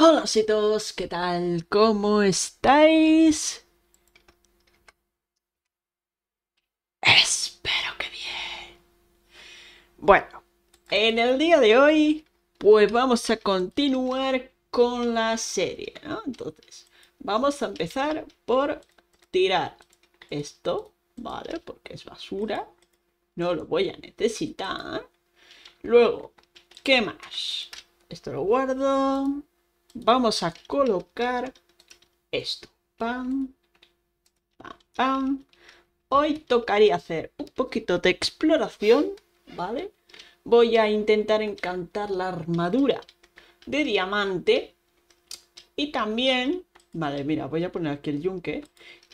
Hola todos, ¿qué tal? ¿Cómo estáis? Espero que bien. Bueno, en el día de hoy, pues vamos a continuar con la serie, ¿no? Entonces, vamos a empezar por tirar esto, ¿vale? Porque es basura, no lo voy a necesitar. Luego, ¿qué más? Esto lo guardo vamos a colocar esto. Pam, pam, Hoy tocaría hacer un poquito de exploración, ¿vale? Voy a intentar encantar la armadura de diamante. Y también, vale, mira, voy a poner aquí el yunque.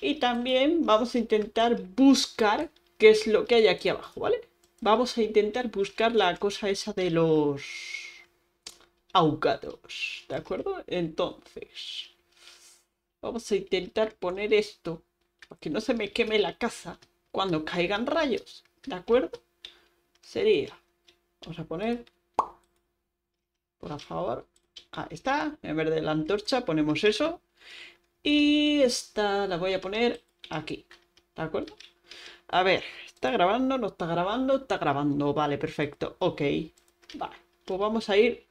Y también vamos a intentar buscar qué es lo que hay aquí abajo, ¿vale? Vamos a intentar buscar la cosa esa de los Ahogados, ¿de acuerdo? Entonces, vamos a intentar poner esto para que no se me queme la casa cuando caigan rayos, ¿de acuerdo? Sería, vamos a poner, por favor, ahí está, en vez de la antorcha ponemos eso, y esta la voy a poner aquí, ¿de acuerdo? A ver, ¿está grabando? ¿No está grabando? Está grabando, vale, perfecto, ok, vale, pues vamos a ir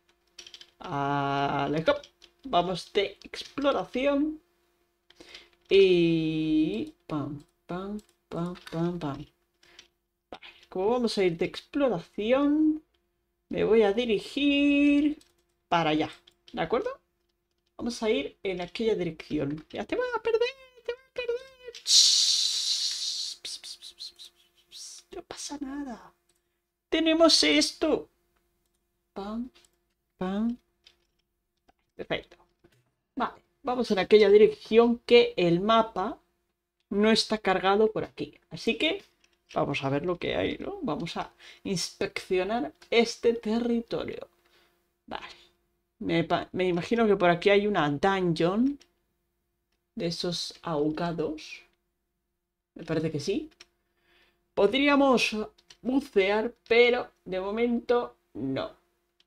Vamos de exploración. Y... Pam, pam, pam, pam, pam. como vamos a ir de exploración, me voy a dirigir para allá. ¿De acuerdo? Vamos a ir en aquella dirección. Ya te vas a perder, te va a perder. no pasa nada. Tenemos esto. Pam, pam, Perfecto. Vale, vamos en aquella dirección que el mapa no está cargado por aquí. Así que vamos a ver lo que hay, ¿no? Vamos a inspeccionar este territorio. Vale. Me, imagino que por aquí hay una dungeon de esos ahogados. Me parece que sí. Podríamos bucear, pero de momento no.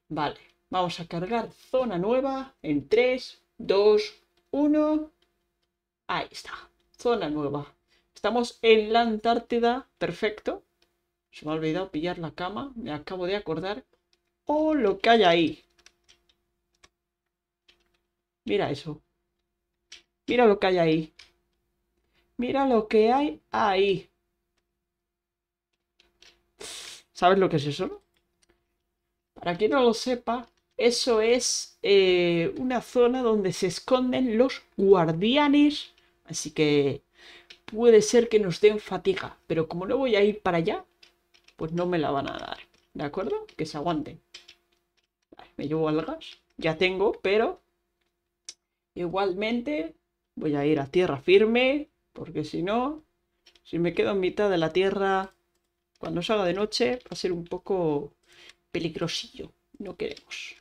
Vale. Vamos a cargar zona nueva en 3, 2, 1. Ahí está, zona nueva. Estamos en la Antártida, perfecto. Se me ha olvidado pillar la cama, me acabo de acordar. ¡Oh, lo que hay ahí! Mira eso. Mira lo que hay ahí. Mira lo que hay ahí. ¿Sabes lo que es eso? Para quien no lo sepa, eso es eh, una zona donde se esconden los guardianes. Así que puede ser que nos den fatiga. Pero como no voy a ir para allá, pues no me la van a dar. ¿De acuerdo? Que se aguanten. me llevo algas. Ya tengo, pero... Igualmente voy a ir a tierra firme. Porque si no, si me quedo en mitad de la tierra cuando salga de noche, va a ser un poco peligrosillo. No queremos.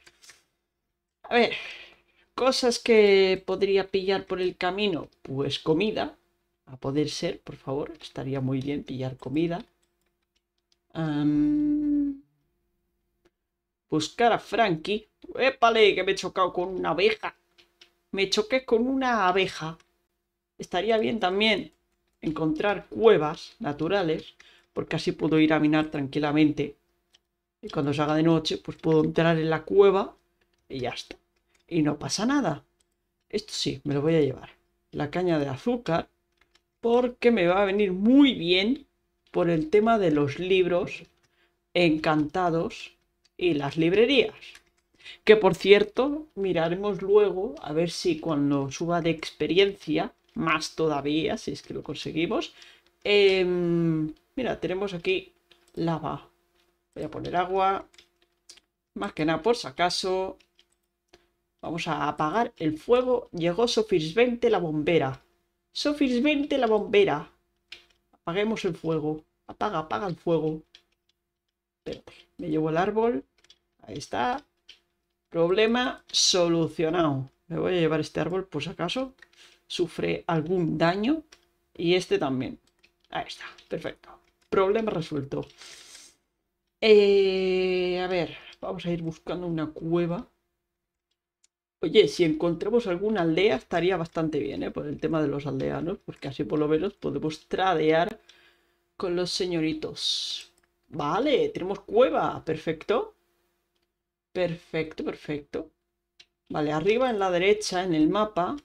A ver, cosas que podría pillar por el camino. Pues comida, a poder ser, por favor. Estaría muy bien pillar comida. Buscar a Frankie. ¡Épale! Que me he chocado con una abeja. Me choqué con una abeja. Estaría bien también encontrar cuevas naturales, porque así puedo ir a minar tranquilamente. Y cuando se haga de noche, pues puedo entrar en la cueva y ya está. Y no pasa nada. Esto sí, me lo voy a llevar. La caña de azúcar, porque me va a venir muy bien por el tema de los libros encantados y las librerías. Que por cierto, miraremos luego a ver si cuando suba de experiencia, más todavía, si es que lo conseguimos. Em, mira, tenemos aquí lava. Voy a poner agua. Más que nada por si acaso. Vamos a apagar el fuego. Llegó Sofis 20, la bombera. Sophis 20, la bombera. Apaguemos el fuego. Apaga, apaga el fuego. Pues, me llevo el árbol. Ahí está. Problema solucionado. Me voy a llevar este árbol por si acaso sufre algún daño. Y este también. Ahí está. Perfecto. Problema resuelto. Eh, a ver, vamos a ir buscando una cueva. Oye, si encontramos alguna aldea estaría bastante bien, ¿eh? Por el tema de los aldeanos, porque así por lo menos podemos tradear con los señoritos. Vale, tenemos cueva, perfecto. Perfecto, perfecto. Vale, arriba en la derecha, en el mapa,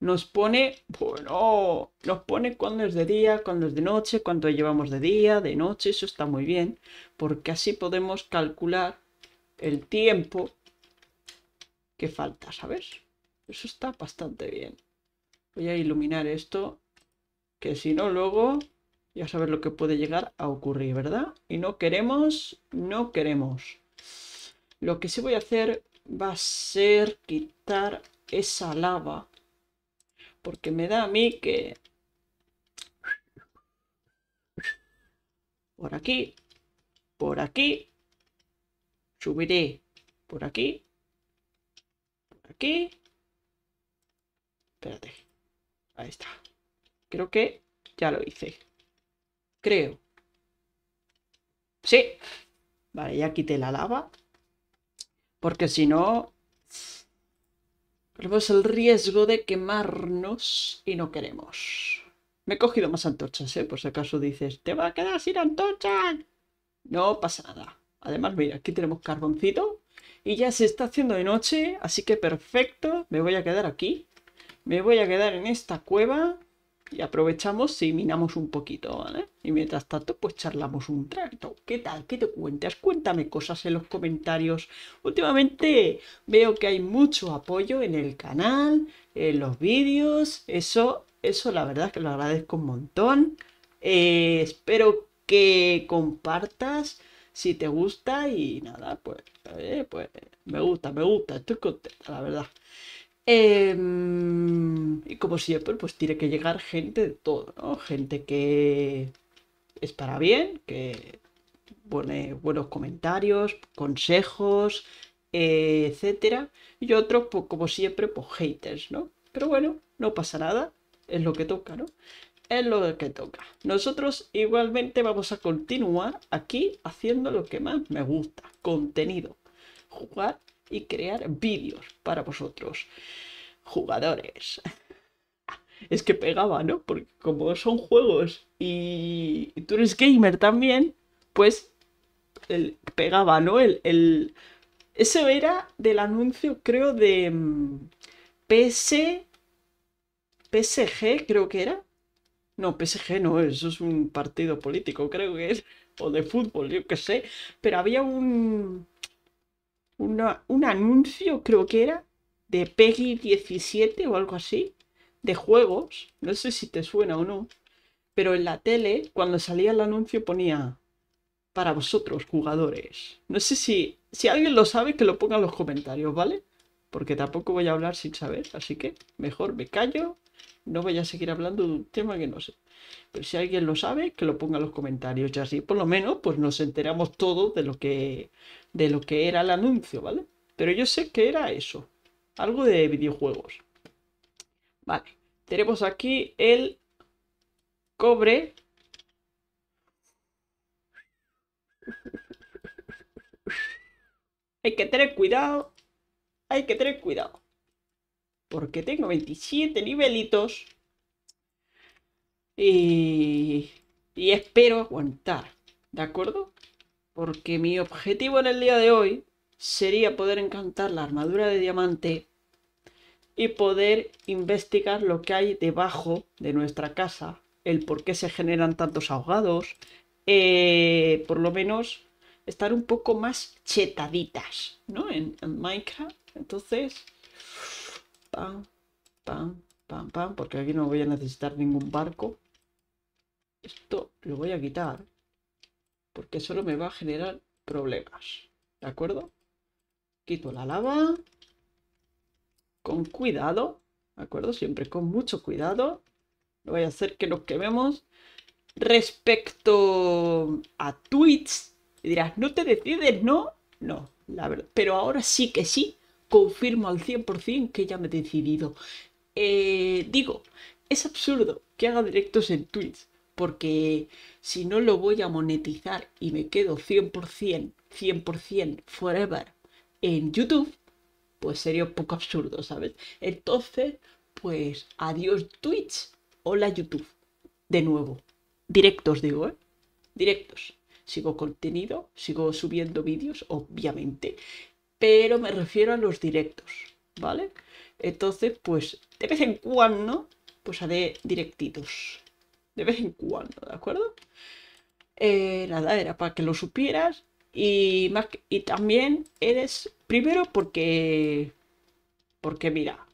nos pone, bueno, nos pone cuándo es de día, cuándo es de noche, cuánto llevamos de día, de noche, eso está muy bien, porque así podemos calcular el tiempo falta, ¿sabes? Eso está bastante bien. Voy a iluminar esto, que si no luego ya sabes lo que puede llegar a ocurrir, ¿verdad? Y no queremos, no queremos. Lo que sí voy a hacer va a ser quitar esa lava. Porque me da a mí que... Por aquí, por aquí, subiré por aquí Espérate. Ahí está. Creo que ya lo hice. Creo. Sí. Vale, ya quité la lava. Porque si no... Tenemos el riesgo de quemarnos y no queremos. Me he cogido más antorchas, ¿eh? Por si acaso dices, te va a quedar sin antorcha No pasa nada. Además, mira, aquí tenemos carboncito y ya se está haciendo de noche, así que perfecto, me voy a quedar aquí. Me voy a quedar en esta cueva y aprovechamos y minamos un poquito, ¿vale? Y mientras tanto, pues charlamos un trato. ¿Qué tal? ¿Qué te cuentas? Cuéntame cosas en los comentarios. Últimamente veo que hay mucho apoyo en el canal, en los vídeos. Eso, eso la verdad es que lo agradezco un montón. Eh, espero que compartas si te gusta y nada, pues, pues me gusta, me gusta, estoy contenta, la verdad. Em, y como siempre, pues tiene que llegar gente de todo, ¿no? Gente que es para bien, que pone buenos comentarios, consejos, eh, etcétera. Y otros, pues, como siempre, pues haters, ¿no? Pero bueno, no pasa nada, es lo que toca, ¿no? es lo que toca. Nosotros igualmente vamos a continuar aquí haciendo lo que más me gusta, contenido, jugar y crear vídeos para vosotros, jugadores. Es que pegaba, ¿no? Porque como son juegos y tú eres gamer también, pues el, pegaba, ¿no? El, el... Eso era del anuncio, creo, de mm, PS... PSG, creo que era no, PSG no, eso es un partido político, creo que es, o de fútbol, yo qué sé. Pero había un, un anuncio, creo que era, de Peggy 17 o algo así, de juegos, no sé si te suena o no, pero en la tele, cuando salía el anuncio ponía, para vosotros, jugadores. No sé si, si alguien lo sabe, que lo ponga en los comentarios, ¿vale? Porque tampoco voy a hablar sin saber, así que mejor me callo no voy a seguir hablando de un tema que no sé. Pero si alguien lo sabe, que lo ponga en los comentarios. Y así, por lo menos, pues nos enteramos todos de lo que, de lo que era el anuncio, ¿vale? Pero yo sé que era eso. Algo de videojuegos. Vale. Tenemos aquí el cobre. Hay que tener cuidado. Hay que tener cuidado. Porque tengo 27 nivelitos. Y, y espero aguantar. ¿De acuerdo? Porque mi objetivo en el día de hoy sería poder encantar la armadura de diamante y poder investigar lo que hay debajo de nuestra casa, el por qué se generan tantos ahogados, eh, por lo menos estar un poco más chetaditas, ¿no? En, en Minecraft. Entonces, pam, pam, pam, pam, porque aquí no voy a necesitar ningún barco. Esto lo voy a quitar, porque solo me va a generar problemas, ¿de acuerdo? Quito la lava, con cuidado, ¿de acuerdo? Siempre con mucho cuidado, no voy a hacer que nos quememos. Respecto a Twitch, dirás, no te decides, ¿no? No, la verdad, pero ahora sí que sí, confirmo al 100% que ya me he decidido. Eh, digo, es absurdo que haga directos en Twitch, porque si no lo voy a monetizar y me quedo 100%, 100% forever en YouTube, pues sería un poco absurdo, ¿sabes? Entonces, pues adiós Twitch, hola YouTube, de nuevo. Directos, digo, ¿eh? Directos. Sigo contenido, sigo subiendo vídeos, obviamente pero me refiero a los directos, ¿vale? Entonces, pues de vez en cuando, pues haré directitos. De vez en cuando, ¿de acuerdo? La eh, edad era para que lo supieras. Y, más y también eres, primero porque, porque mira,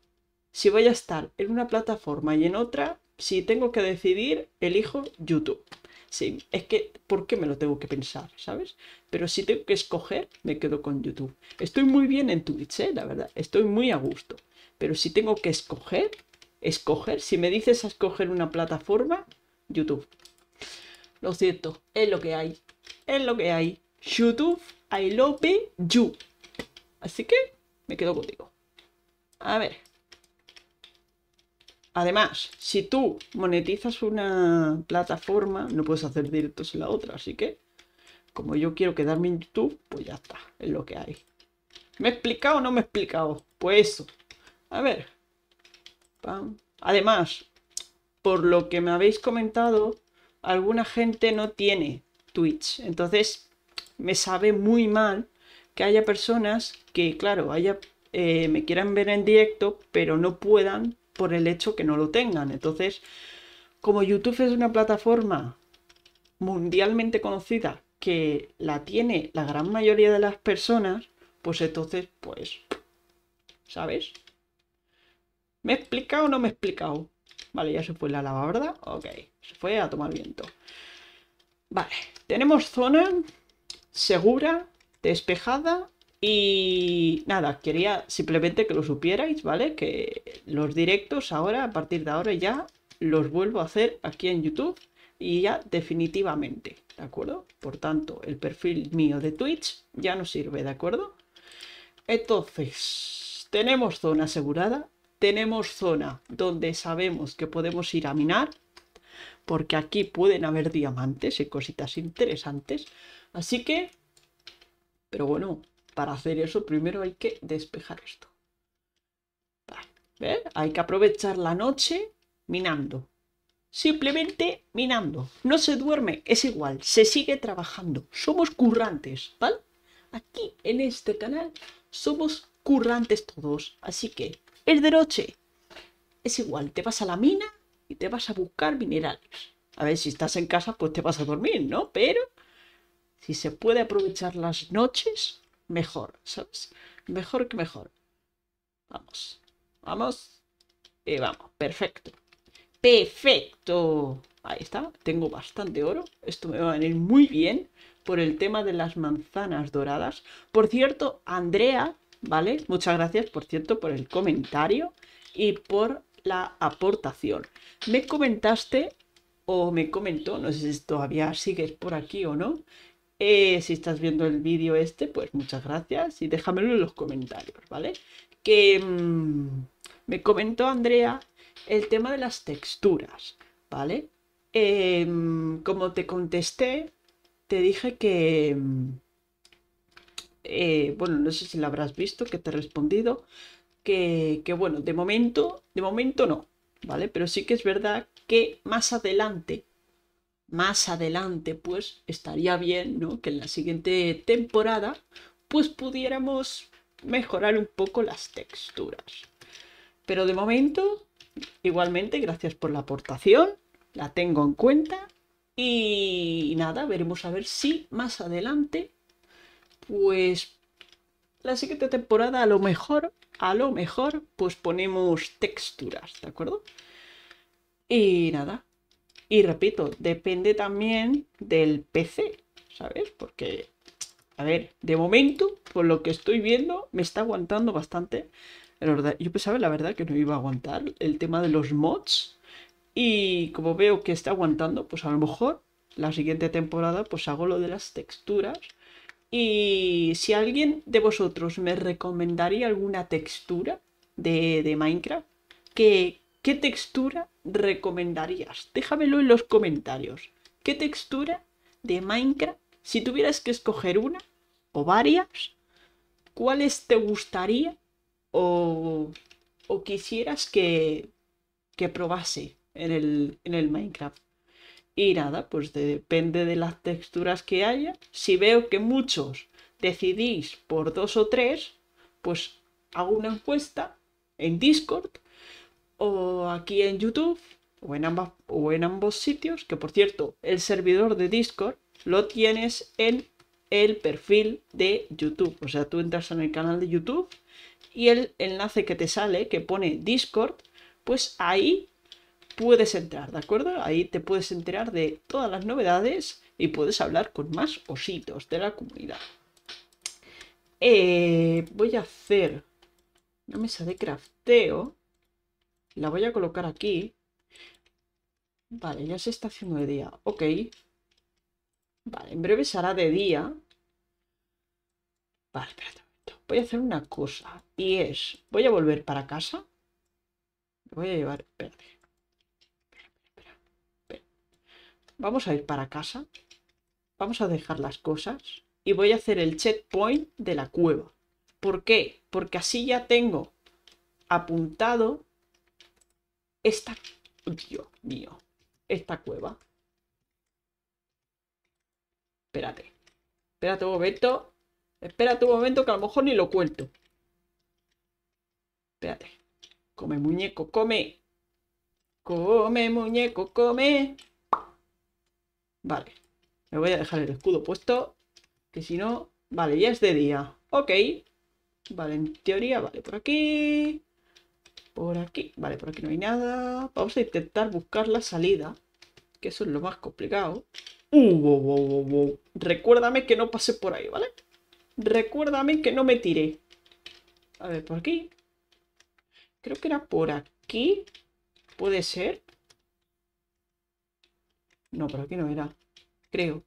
si voy a estar en una plataforma y en otra, si tengo que decidir, elijo YouTube. Sí, es que, ¿por qué me lo tengo que pensar, sabes? Pero si tengo que escoger, me quedo con YouTube. Estoy muy bien en Twitch, ¿eh? la verdad, estoy muy a gusto. Pero si tengo que escoger, escoger, si me dices a escoger una plataforma, YouTube. Lo cierto, es lo que hay, es lo que hay. YouTube, I love you. Así que me quedo contigo. A ver. Además, si tú monetizas una plataforma, no puedes hacer directos en la otra, así que como yo quiero quedarme en YouTube, pues ya está, es lo que hay. ¿Me he explicado o no me he explicado? Pues eso. A ver. Además, por lo que me habéis comentado, alguna gente no tiene Twitch. Entonces, me sabe muy mal que haya personas que, claro, eh, me quieran ver en directo, pero no puedan por el hecho que no lo tengan. Entonces, como YouTube es una plataforma mundialmente conocida que la tiene la gran mayoría de las personas, pues entonces, pues, ¿sabes? ¿Me he explicado o no me he explicado? Vale, ya se fue la lava, ¿verdad? Ok, se fue a tomar viento. Vale, tenemos zona segura, despejada y nada, quería simplemente que lo supierais, ¿vale? Que los directos ahora, a partir de ahora ya, los vuelvo a hacer aquí en YouTube y ya definitivamente, ¿de acuerdo? Por tanto, el perfil mío de Twitch ya no sirve, ¿de acuerdo? Entonces, tenemos zona asegurada, tenemos zona donde sabemos que podemos ir a minar, porque aquí pueden haber diamantes y cositas interesantes, así que... Pero bueno, para hacer eso primero hay que despejar esto. Hay que aprovechar la noche minando. Simplemente minando. No se duerme, es igual, se sigue trabajando. Somos currantes, ¿vale? Aquí en este canal somos currantes todos. Así que el de noche es igual, te vas a la mina y te vas a buscar minerales. A ver, si estás en casa, pues te vas a dormir, ¿no? Pero si se puede aprovechar las noches, mejor, ¿sabes? Mejor que mejor. Vamos, vamos y vamos, perfecto. Perfecto. Ahí está, tengo bastante oro. Esto me va a venir muy bien por el tema de las manzanas doradas. Por cierto, Andrea, ¿vale? Muchas gracias, por cierto, por el comentario y por la aportación. Me comentaste o me comentó, no sé si todavía sigues por aquí o no, eh, si estás viendo el vídeo este, pues muchas gracias y déjamelo en los comentarios, ¿vale? Que mm, me comentó Andrea el tema de las texturas, ¿vale? Em, como te contesté, te dije que... Mm, eh, bueno, no sé si lo habrás visto, que te he respondido, que, que bueno, de momento, de momento no, ¿vale? Pero sí que es verdad que más adelante más adelante, pues estaría bien, ¿no? Que en la siguiente temporada, pues pudiéramos mejorar un poco las texturas. Pero de momento, igualmente, gracias por la aportación, la tengo en cuenta. Y nada, veremos a ver si más adelante, pues la siguiente temporada a lo mejor, a lo mejor, pues ponemos texturas, ¿de acuerdo? Y nada, y repito, depende también del PC, ¿sabes? Porque, a ver, de momento, por lo que estoy viendo, me está aguantando bastante. Yo pensaba, la verdad, que no iba a aguantar el tema de los mods. Y como veo que está aguantando, pues a lo mejor la siguiente temporada pues hago lo de las texturas. Y si alguien de vosotros me recomendaría alguna textura de, de Minecraft que, ¿Qué textura recomendarías? Déjamelo en los comentarios. ¿Qué textura de Minecraft, si tuvieras que escoger una o varias, cuáles te gustaría o, o quisieras que, que probase en el, en el Minecraft? Y nada, pues depende de las texturas que haya. Si veo que muchos decidís por dos o tres, pues hago una encuesta en Discord o aquí en YouTube o en, ambas, o en ambos sitios, que por cierto, el servidor de Discord lo tienes en el perfil de YouTube. O sea, tú entras en el canal de YouTube y el enlace que te sale, que pone Discord, pues ahí puedes entrar, ¿de acuerdo? Ahí te puedes enterar de todas las novedades y puedes hablar con más ositos de la comunidad. Eh, voy a hacer una mesa de crafteo. La voy a colocar aquí. Vale, ya se está haciendo de día. Ok. Vale, en breve será hará de día. Vale, espérate un momento. Voy a hacer una cosa. Y es, voy a volver para casa. voy a llevar... Espera, espera, espera. Vamos a ir para casa. Vamos a dejar las cosas. Y voy a hacer el checkpoint de la cueva. ¿Por qué? Porque así ya tengo apuntado esta... Dios mío. Esta cueva. Espérate. Espérate un momento. Espérate un momento que a lo mejor ni lo cuento. Espérate. Come, muñeco, come. Come, muñeco, come. Vale. Me voy a dejar el escudo puesto. Que si no... Vale, ya es de día. Ok. Vale, en teoría, vale, por aquí. Por aquí. Vale, por aquí no hay nada. Vamos a intentar buscar la salida. Que eso es lo más complicado. Uh, wow, wow, wow, Recuérdame que no pasé por ahí, ¿vale? Recuérdame que no me tiré. A ver, por aquí. Creo que era por aquí. Puede ser. No, por aquí no era. Creo.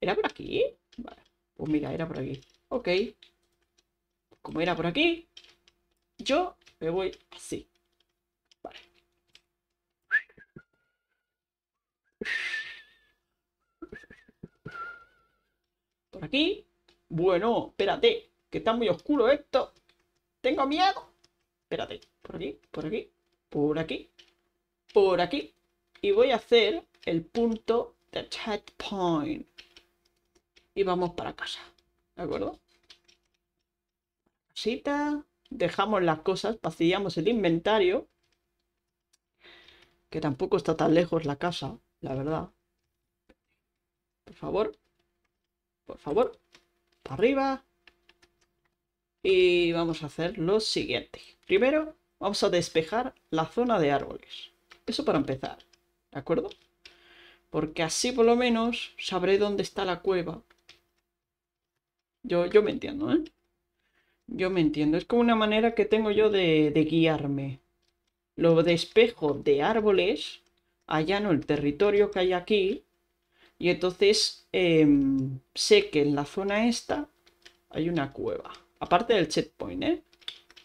¿Era por aquí? Vale. Pues mira, era por aquí. Ok. Como era por aquí, yo me voy así. Vale. Por aquí. Bueno, espérate. Que está muy oscuro esto. Tengo miedo. Espérate. Por aquí, por aquí, por aquí, por aquí. Y voy a hacer el punto de checkpoint. Y vamos para casa. ¿De acuerdo? Casita dejamos las cosas, vaciamos el inventario, que tampoco está tan lejos la casa, la verdad. Por favor, por favor, para arriba. Y vamos a hacer lo siguiente. Primero, vamos a despejar la zona de árboles. Eso para empezar, ¿de acuerdo? Porque así por lo menos sabré dónde está la cueva. Yo, yo me entiendo, ¿eh? Yo me entiendo, es como una manera que tengo yo de, de guiarme. Lo despejo de árboles, allano el territorio que hay aquí, y entonces em, sé que en la zona esta hay una cueva. Aparte del checkpoint, ¿eh?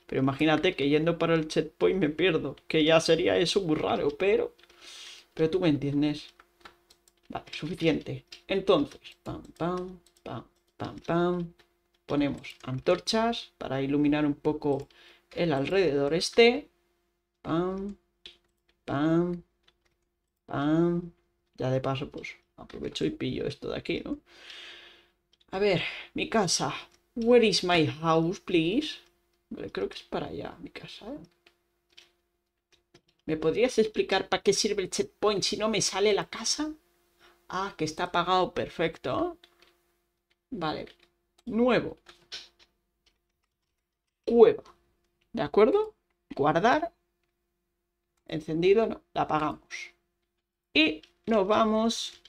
Pero imagínate que yendo para el checkpoint me pierdo, que ya sería eso muy raro, pero... Pero tú me entiendes. Vale, suficiente. Entonces, pam, pam, pam, pam, pam ponemos antorchas para iluminar un poco el alrededor este. Pam, pam, pam. Ya de paso, pues aprovecho y pillo esto de aquí, ¿no? A ver, mi casa. Where is my house, please? Vale, creo que es para allá, mi casa. ¿eh? ¿Me podrías explicar para qué sirve el checkpoint si no me sale la casa? Ah, que está apagado, perfecto. Vale, nuevo. Cueva. ¿De acuerdo? Guardar. Encendido, no. La apagamos. Y nos vamos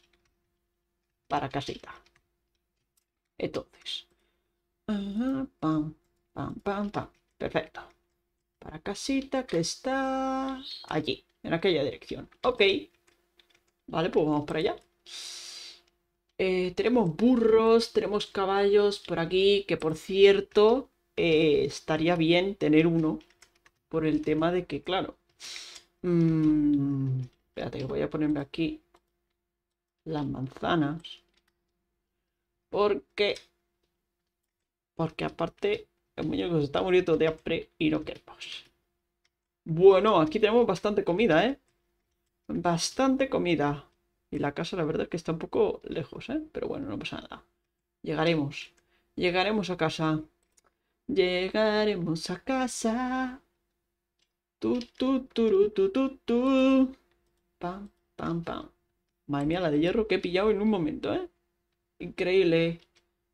para casita. Entonces. pam, pam, pam, Perfecto. Para casita que está allí, en aquella dirección. Ok. Vale, pues vamos para allá. Eh, tenemos burros, tenemos caballos por aquí, que por cierto, eh, estaría bien tener uno por el tema de que, claro... Mm, espérate, que voy a ponerme aquí las manzanas. Porque... Porque aparte, el muñeco se está muriendo de hambre y no queremos. Bueno, aquí tenemos bastante comida, ¿eh? Bastante comida. Y la casa, la verdad, que está un poco lejos, ¿eh? Pero bueno, no pasa nada. Llegaremos. Llegaremos a casa. Llegaremos a casa. Tu, tu, tu, tu, tu, Pam, pam, pam. Madre mía, la de hierro que he pillado en un momento, ¿eh? Increíble.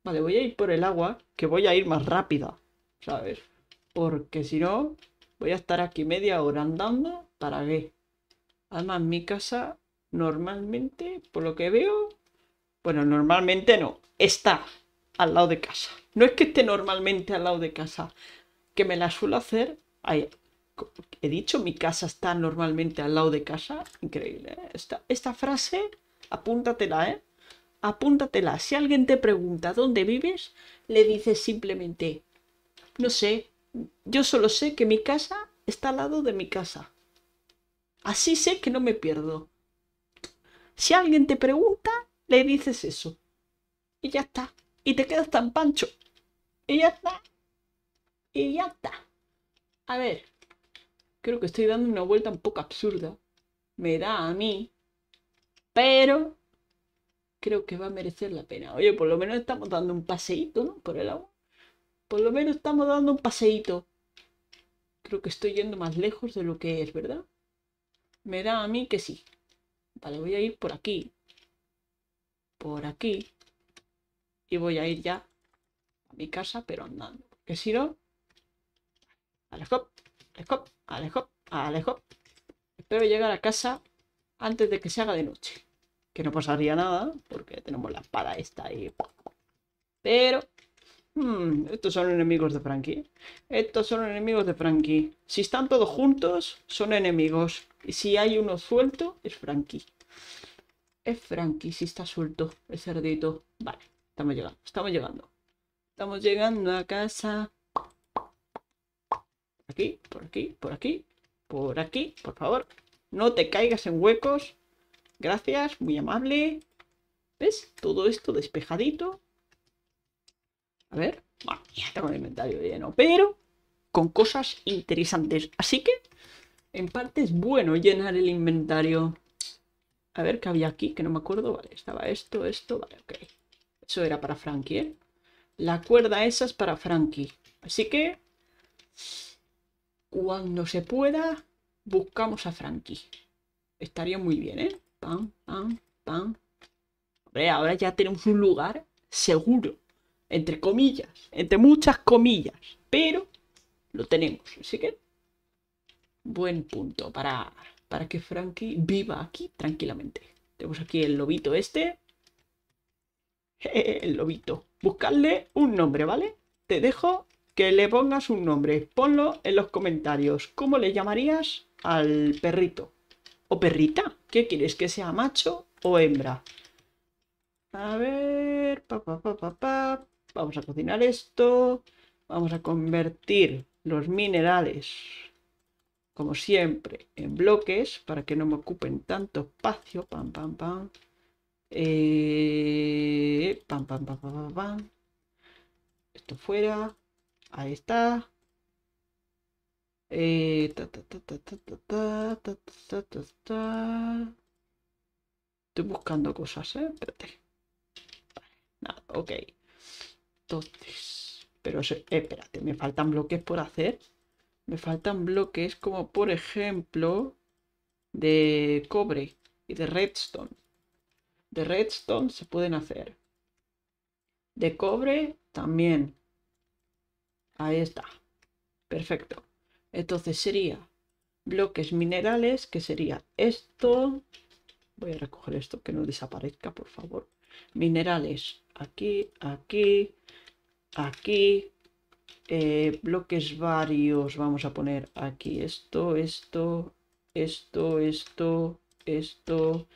Vale, voy a ir por el agua, que voy a ir más rápida, ¿sabes? Porque si no, voy a estar aquí media hora andando. ¿Para qué? Además, mi casa normalmente, por lo que veo, bueno, normalmente no, está al lado de casa. No es que esté normalmente al lado de casa, que me la suelo hacer. He dicho, mi casa está normalmente al lado de casa. Increíble. ¿eh? Esta, esta frase, apúntatela, ¿eh? Apúntatela. Si alguien te pregunta dónde vives, le dices simplemente, no sé, yo solo sé que mi casa está al lado de mi casa. Así sé que no me pierdo. Si alguien te pregunta, le dices eso. Y ya está. Y te quedas tan pancho. Y ya está. Y ya está. A ver. Creo que estoy dando una vuelta un poco absurda. Me da a mí. Pero creo que va a merecer la pena. Oye, por lo menos estamos dando un paseíto, ¿no? Por el agua. Por lo menos estamos dando un paseíto. Creo que estoy yendo más lejos de lo que es, ¿verdad? Me da a mí que sí. Vale, voy a ir por aquí. Por aquí. Y voy a ir ya a mi casa, pero andando. Porque si no... Alejop, alejop, alejop, alejop. Espero llegar a casa antes de que se haga de noche. Que no pasaría nada, porque tenemos la espada esta ahí. Pero... Hmm, estos son enemigos de Frankie. Estos son enemigos de Frankie. Si están todos juntos, son enemigos. Y si hay uno suelto, es Frankie. Es Frankie si está suelto, el cerdito. Vale, estamos llegando, estamos llegando. Estamos llegando a casa. Aquí, por aquí, por aquí, por aquí, por favor. No te caigas en huecos. Gracias, muy amable. ¿Ves? Todo esto despejadito. A ver. Bueno, ya tengo el inventario lleno, pero con cosas interesantes. Así que en parte es bueno llenar el inventario. A ver, ¿qué había aquí? Que no me acuerdo. Vale, estaba esto, esto. Vale, ok. Eso era para Frankie, ¿eh? La cuerda esa es para Frankie. Así que... Cuando se pueda, buscamos a Frankie. Estaría muy bien, ¿eh? Pam, pam, pam. Hombre, ahora ya tenemos un lugar seguro. Entre comillas. Entre muchas comillas. Pero lo tenemos. Así que buen punto para, para que Frankie viva aquí tranquilamente. Tenemos aquí el lobito este. El lobito. Buscarle un nombre, ¿vale? Te dejo que le pongas un nombre. Ponlo en los comentarios. ¿Cómo le llamarías al perrito? ¿O perrita? ¿Qué quieres? ¿Que sea macho o hembra? A ver... Vamos a cocinar esto. Vamos a convertir los minerales como siempre, en bloques para que no me ocupen tanto espacio. Pam, pam, pam. pam, pam, pam, Esto fuera. Ahí está. Estoy buscando cosas, ¿eh? Espérate. nada, ok. Entonces, pero espérate, me faltan bloques por hacer me faltan bloques como por ejemplo de cobre y de redstone. De redstone se pueden hacer. De cobre también. Ahí está. Perfecto. Entonces sería bloques minerales, que sería esto. Voy a recoger esto, que no desaparezca, por favor. Minerales. Aquí, aquí, aquí, bloques eh, varios. Vamos a poner aquí esto, esto, esto, esto, esto.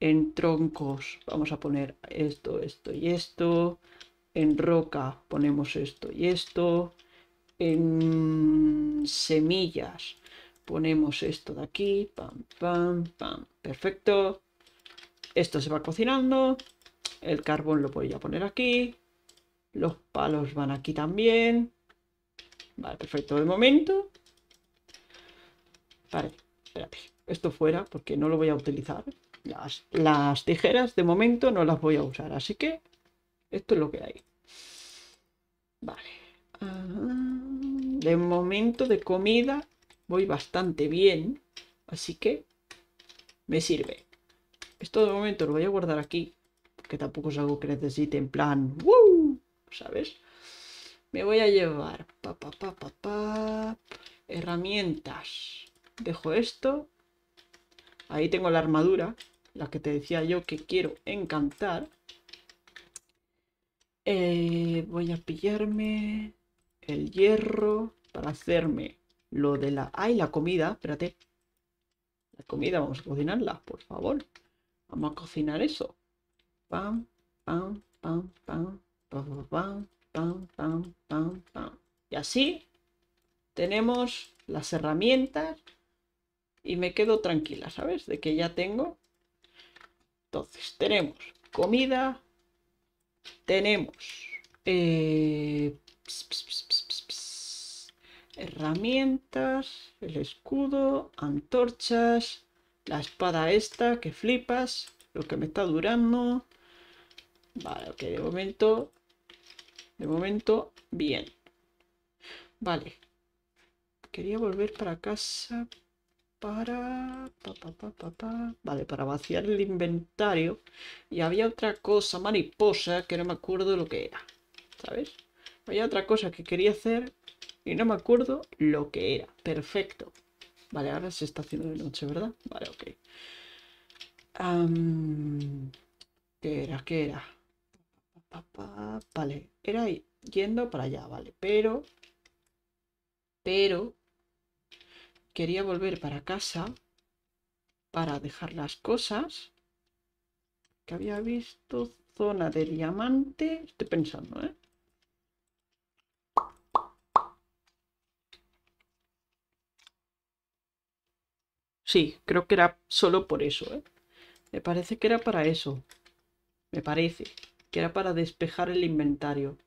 En troncos vamos a poner esto, esto y esto. En roca ponemos esto y esto. En semillas ponemos esto de aquí. Pam, pam, pam. Perfecto. Esto se va cocinando. El carbón lo voy a poner aquí. Los palos van aquí también. Vale, perfecto. De momento... Vale, espérate. Esto fuera porque no lo voy a utilizar. Las, tijeras de momento no las voy a usar. Así que esto es lo que hay. Vale. Ah, de momento de comida voy bastante bien. Así que me sirve. Esto de momento lo voy a guardar aquí. que tampoco es algo que necesite en plan... ¿Sabes? Me voy a llevar herramientas. Dejo esto. Ahí tengo la armadura, la que te decía yo que quiero encantar. Eh, voy a pillarme el hierro para hacerme lo de la... ¡Ay, la comida! Espérate. La comida, vamos a cocinarla, por favor. Vamos a cocinar eso. Pam, pam, pam, pam, pam, pam, Pam, pam, pam, pam. Y así tenemos las herramientas y me quedo tranquila, ¿sabes? De que ya tengo. Entonces, tenemos comida, tenemos eh, herramientas, el escudo, antorchas, la espada esta que flipas, lo que me está durando. Vale, ok, de momento de momento, bien. Vale. Quería volver para casa para... vale, para vaciar el inventario. Y había otra cosa, mariposa, que no me acuerdo lo que era. ¿Sabes? Había otra cosa que quería hacer y no me acuerdo lo que era. Perfecto. Vale, ahora se está haciendo de noche, ¿verdad? Vale, ok. ¿Qué era? ¿Qué era? vale, era yendo para allá, vale, pero, pero, quería volver para casa para dejar las cosas que había visto, zona de diamante, estoy pensando, ¿eh? Sí, creo que era solo por eso, ¿eh? Me parece que era para eso. Me parece que era para despejar el inventario.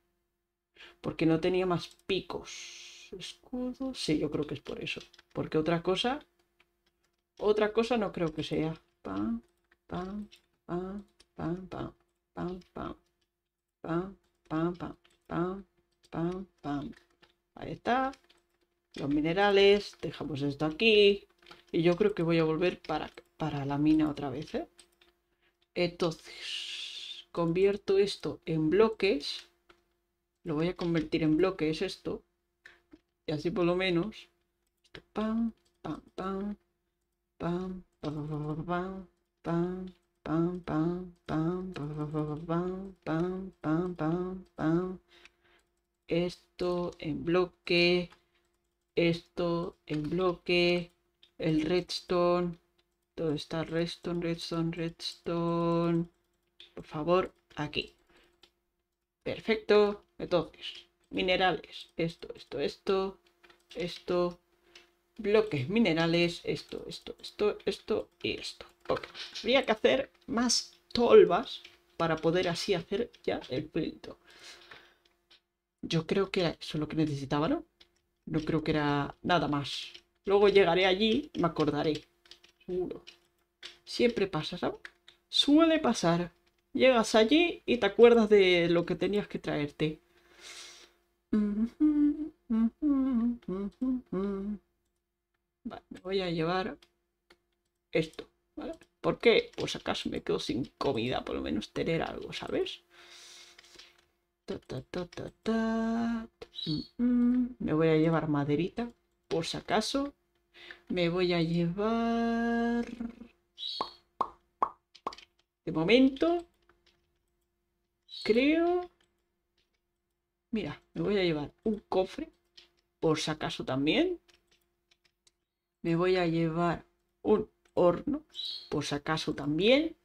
Porque no tenía más picos. escudos Sí, yo creo que es por eso. Porque otra cosa. Otra cosa no creo que sea. Pam, pam, pam, pam, pam, pam, pam. Pam, pam, pam, Ahí está. Los minerales. Dejamos esto aquí. Y yo creo que voy a volver para, para la mina otra vez. ¿eh? Entonces convierto esto en bloques, lo voy a convertir en bloques esto, y así por lo menos, esto, pam, pam, pam, pam, pam, pam, pam, pam, pam, pam, pam, pam, pam, pam, esto en bloque, esto en bloque, el redstone, todo está redstone, redstone, redstone, por favor, aquí. Perfecto. Entonces, minerales, esto, esto, esto, esto, bloques minerales, esto, esto, esto, esto y esto. Ok, habría que hacer más tolvas para poder así hacer ya el plinto. Yo creo que era eso lo que necesitaba, ¿no? No creo que era nada más. Luego llegaré allí y me acordaré. Seguro. Siempre pasa, ¿sabes? Suele pasar. Llegas allí y te acuerdas de lo que tenías que traerte. me voy a llevar esto, ¿vale? ¿Por qué? Pues acaso me quedo sin comida, por lo menos tener algo, ¿sabes? me voy a llevar maderita, por si acaso. Me voy a llevar... De momento, creo... Mira, me voy a llevar un cofre, por si acaso también. Me voy a llevar un horno, por si acaso también.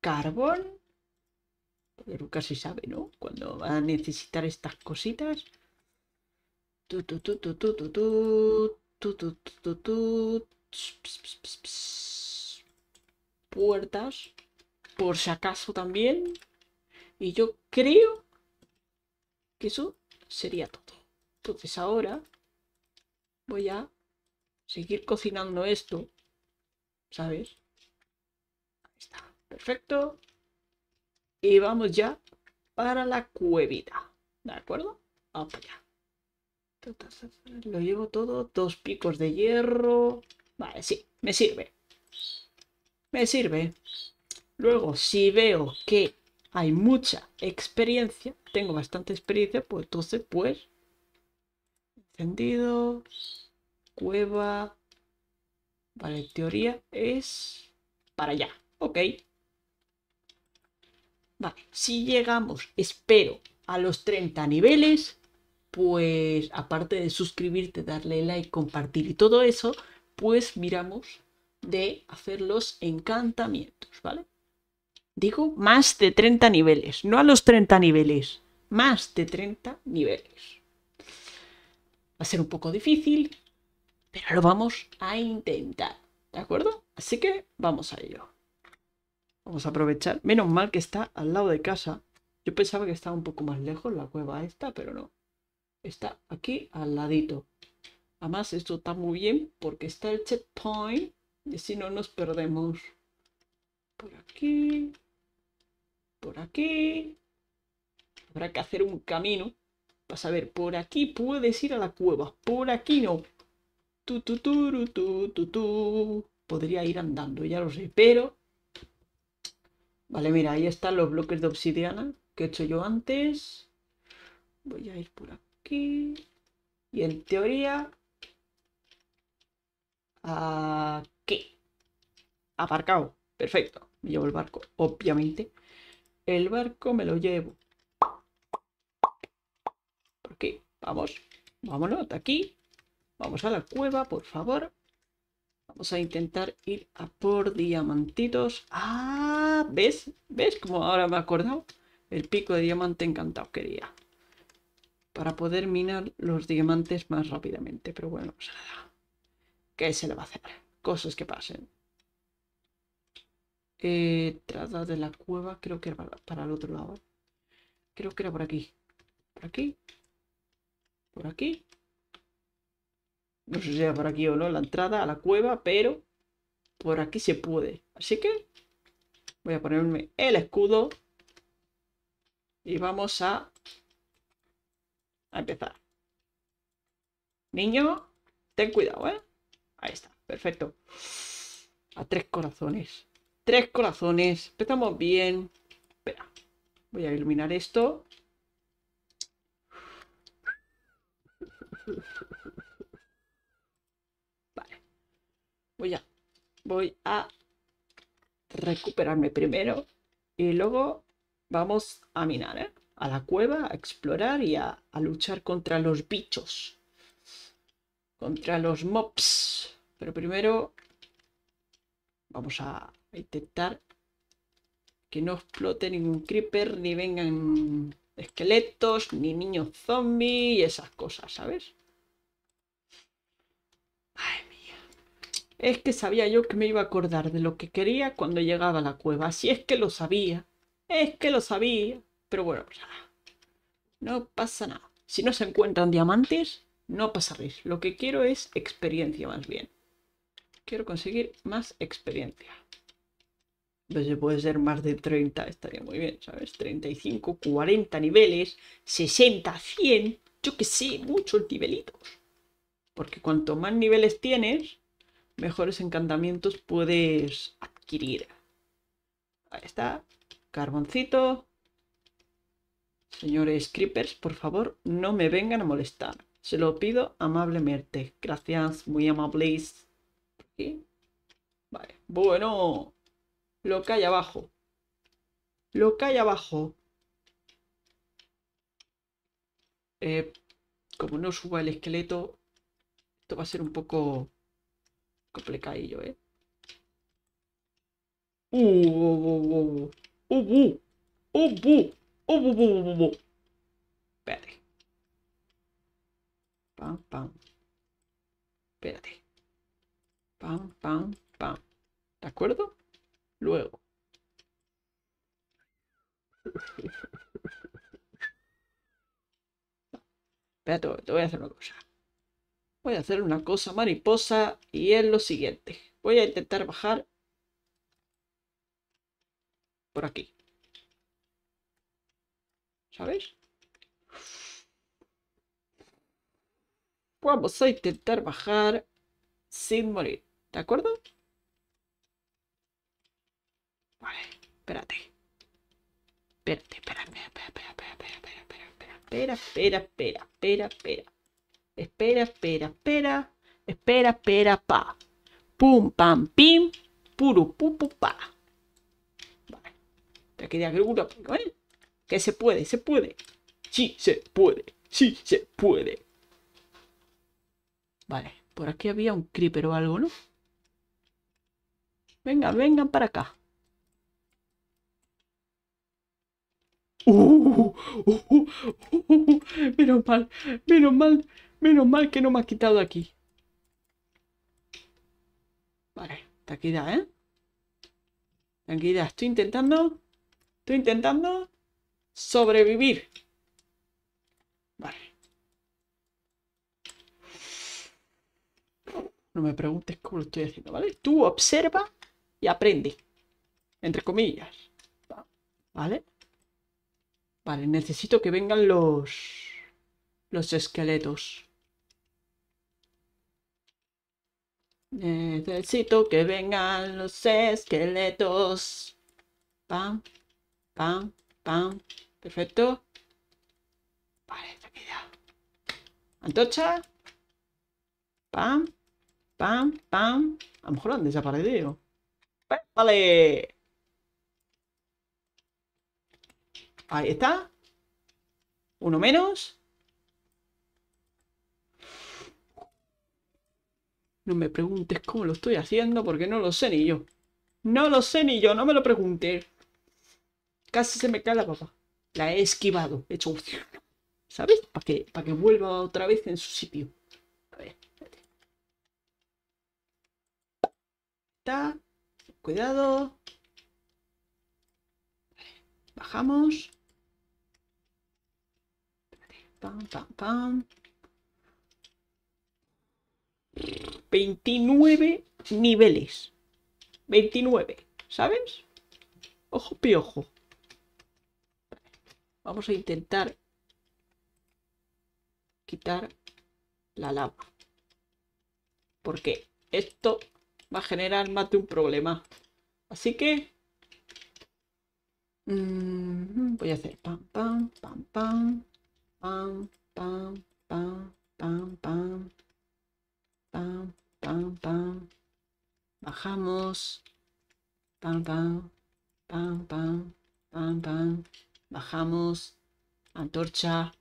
Carbón. Pero casi sabe, ¿no? Cuando va a necesitar estas cositas. Tu, tu, tu, tu, tu, tu, tu, tu, tu, tu, tu. Puertas por si acaso también. Y yo creo que eso sería todo. Entonces ahora voy a seguir cocinando esto, ¿sabes? Ahí está, perfecto. Y vamos ya para la cuevita, ¿de acuerdo? Vamos allá. Lo llevo todo, dos picos de hierro. Vale, sí, me sirve. Me sirve. Luego, si veo que hay mucha experiencia, tengo bastante experiencia, pues entonces, pues, encendido, cueva, vale, teoría es para allá, ok. Vale, si llegamos, espero, a los 30 niveles, pues aparte de suscribirte, darle like, compartir y todo eso, pues miramos de hacer los encantamientos, ¿vale? Digo más de 30 niveles, no a los 30 niveles, más de 30 niveles. Va a ser un poco difícil, pero lo vamos a intentar, ¿de acuerdo? Así que vamos a ello. Vamos a aprovechar. Menos mal que está al lado de casa. Yo pensaba que estaba un poco más lejos la cueva esta, pero no. Está aquí al ladito. Además, esto está muy bien porque está el checkpoint y si no nos perdemos por aquí, por aquí. Habrá que hacer un camino a ver, por aquí puedes ir a la cueva, por aquí no. Tu, tu, tu, tu, tu, Podría ir andando, ya lo sé, pero... Vale, mira, ahí están los bloques de obsidiana que he hecho yo antes. Voy a ir por aquí. Y en teoría... Aquí. Aparcado. Perfecto. Me llevo el barco, obviamente. El barco me lo llevo. Porque, vamos, vámonos de aquí. Vamos a la cueva, por favor. Vamos a intentar ir a por diamantitos. ¡Ah! ¿Ves? ¿Ves como ahora me he acordado? El pico de diamante encantado quería. Para poder minar los diamantes más rápidamente. Pero bueno, pues nada. ¿Qué se le va a hacer? Cosas que pasen. Entrada eh, de la cueva, creo que era para, el otro lado. Creo que era por aquí. Por aquí. Por aquí. No sé si era por aquí o no la entrada a la cueva, pero por aquí se puede. Así que voy a ponerme el escudo. Y vamos a, a empezar. Niño, ten cuidado, ¿eh? Ahí está, perfecto. A tres corazones. Tres corazones. Empezamos bien. Espera. Voy a iluminar esto. Vale. Voy a... Voy a recuperarme primero. Y luego vamos a minar, ¿eh? A la cueva, a explorar y a, luchar contra los bichos. Contra los mobs. Pero primero vamos a a intentar que no explote ningún creeper, ni vengan esqueletos, ni niños zombies y esas cosas, ¿sabes? Ay, mía. Es que sabía yo que me iba a acordar de lo que quería cuando llegaba a la cueva. Si es que lo sabía. Es que lo sabía. Pero bueno, pues nada. No pasa nada. Si no se encuentran diamantes, no pasaréis. Lo que quiero es experiencia más bien. Quiero conseguir más experiencia se pues puede ser más de 30, estaría muy bien, ¿sabes? 35, 40 niveles, 60, 100, yo que sé, muchos nivelitos. Porque cuanto más niveles tienes, mejores encantamientos puedes adquirir. Ahí está, carboncito. Señores creepers, por favor, no me vengan a molestar. Se lo pido amablemente. Gracias, muy amables Vale, bueno lo que hay abajo. Lo que hay abajo. como no suba el esqueleto, esto va a ser un poco complicadillo, ¿eh? Uh, uh, uh, uh, Espérate. Pam, pam. Espérate. Pam, pam, pam. ¿De acuerdo? luego. todo, te voy a hacer una cosa. Voy a hacer una cosa mariposa y es lo siguiente. Voy a intentar bajar por aquí. ¿Sabes? Vamos a intentar bajar sin morir. ¿De acuerdo? Vale, espérate. Espérate, espera, espera, espera, espera, espera, espera, espera, espera, espera, espera, espera, espera. Espera, espera, espera. Espera, espera, pa. Pum, pam, pim. Puru, pum, pum, pa. Vale. Te quedé Que se puede, se puede. Sí, se puede. Sí, se puede. Vale, por aquí había un creeper o algo, ¿no? Venga, vengan para acá. menos mal, menos mal, menos mal que no me has quitado de aquí. Vale, tranquila, ¿eh? Tranquilidad, estoy intentando, estoy intentando sobrevivir. Vale. No me preguntes cómo lo estoy haciendo, ¿vale? Tú observa y aprende. Entre comillas. ¿Vale? Vale, necesito que vengan los... Los esqueletos. Necesito que vengan los esqueletos. Pam, pam, pam. Perfecto. Vale, tranquila Antocha. Pam, pam, pam. A lo mejor han desaparecido. Vale. Ahí está. Uno menos. No me preguntes cómo lo estoy haciendo porque no lo sé ni yo. No lo sé ni yo, no me lo preguntes. Casi se me cae la papa. La he esquivado. He hecho un... ¿Sabes? Para que, que vuelva otra vez en su sitio. A ver. Está. Cuidado. Bajamos. Pam, pam, pam. 29 niveles. 29, ¿sabes? Ojo piojo. Vamos a intentar quitar la lava. Porque esto va a generar más de un problema. Así que... Mm, voy a hacer pam, pam, pam, pam pam, pam, pam, pam, pam, pam, pam, pam. Bajamos, pam, pam, pam, pam, pam, pam. Bajamos, antorcha.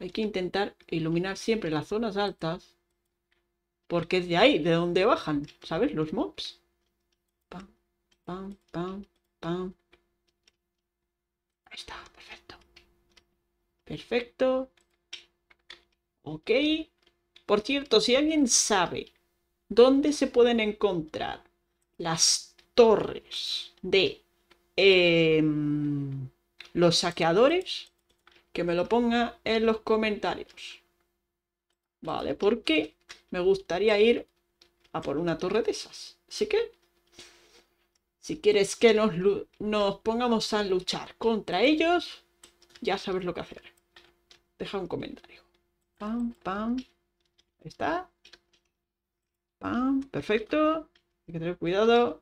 Hay que intentar iluminar siempre las zonas altas, porque es de ahí, de donde bajan, ¿sabes? Los mobs. Pam, pam, pam, Ahí está, perfecto. Perfecto. Ok. Por cierto, si alguien sabe dónde se pueden encontrar las torres de em, los saqueadores, que me lo ponga en los comentarios. Vale, porque me gustaría ir a por una torre de esas. Así que, si quieres que nos pongamos a luchar contra ellos, ya sabes lo que hacer deja un comentario. Pam, pam. Ahí está. Pam, perfecto. Hay que tener cuidado.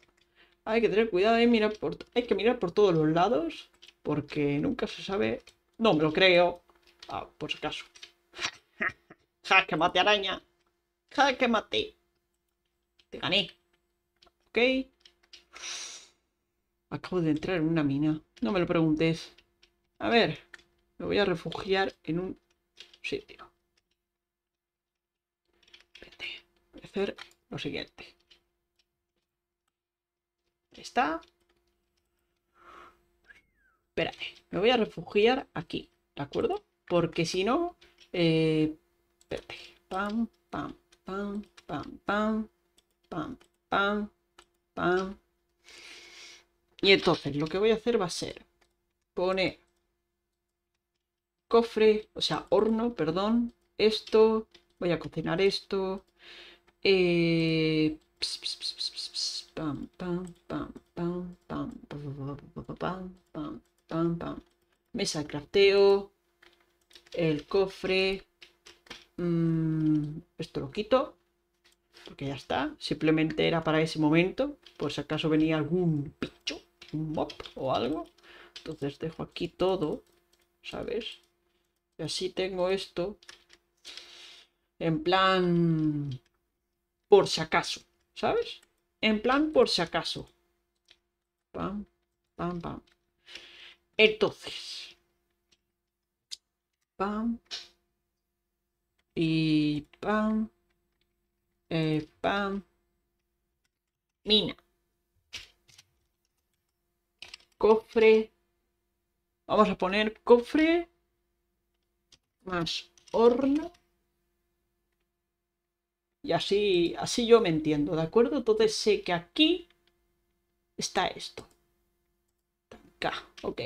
Hay que tener cuidado. y mirar por, hay que mirar por todos los lados. Porque nunca se sabe. No me lo creo. Ah, por si acaso. ja, que mate araña. Ja, que mate. Te gané. Ok. Acabo de entrar en una mina. No me lo preguntes. A ver. Me voy a refugiar en un sitio. Voy a hacer lo siguiente. Ahí está. Espérate. Me voy a refugiar aquí. ¿De acuerdo? Porque si no... Eh, espérate. Pam, pam, pam, pam, pam, pam, pam, pam. Y entonces lo que voy a hacer va a ser poner cofre, o sea, horno, perdón, esto, voy a cocinar esto, mesa de crafteo, el cofre, mm, esto lo quito, porque ya está, simplemente era para ese momento, por si acaso venía algún bicho, un mob o algo, entonces dejo aquí todo, ¿sabes? Y así tengo esto en plan por si acaso, ¿sabes? En plan por si acaso. Pam, pam, pam. Entonces. Pam. Y pam. Eh, pam. Mina. Cofre. Vamos a poner cofre más horno. Y así, así yo me entiendo, ¿de acuerdo? Entonces sé que aquí está esto. Acá, ok.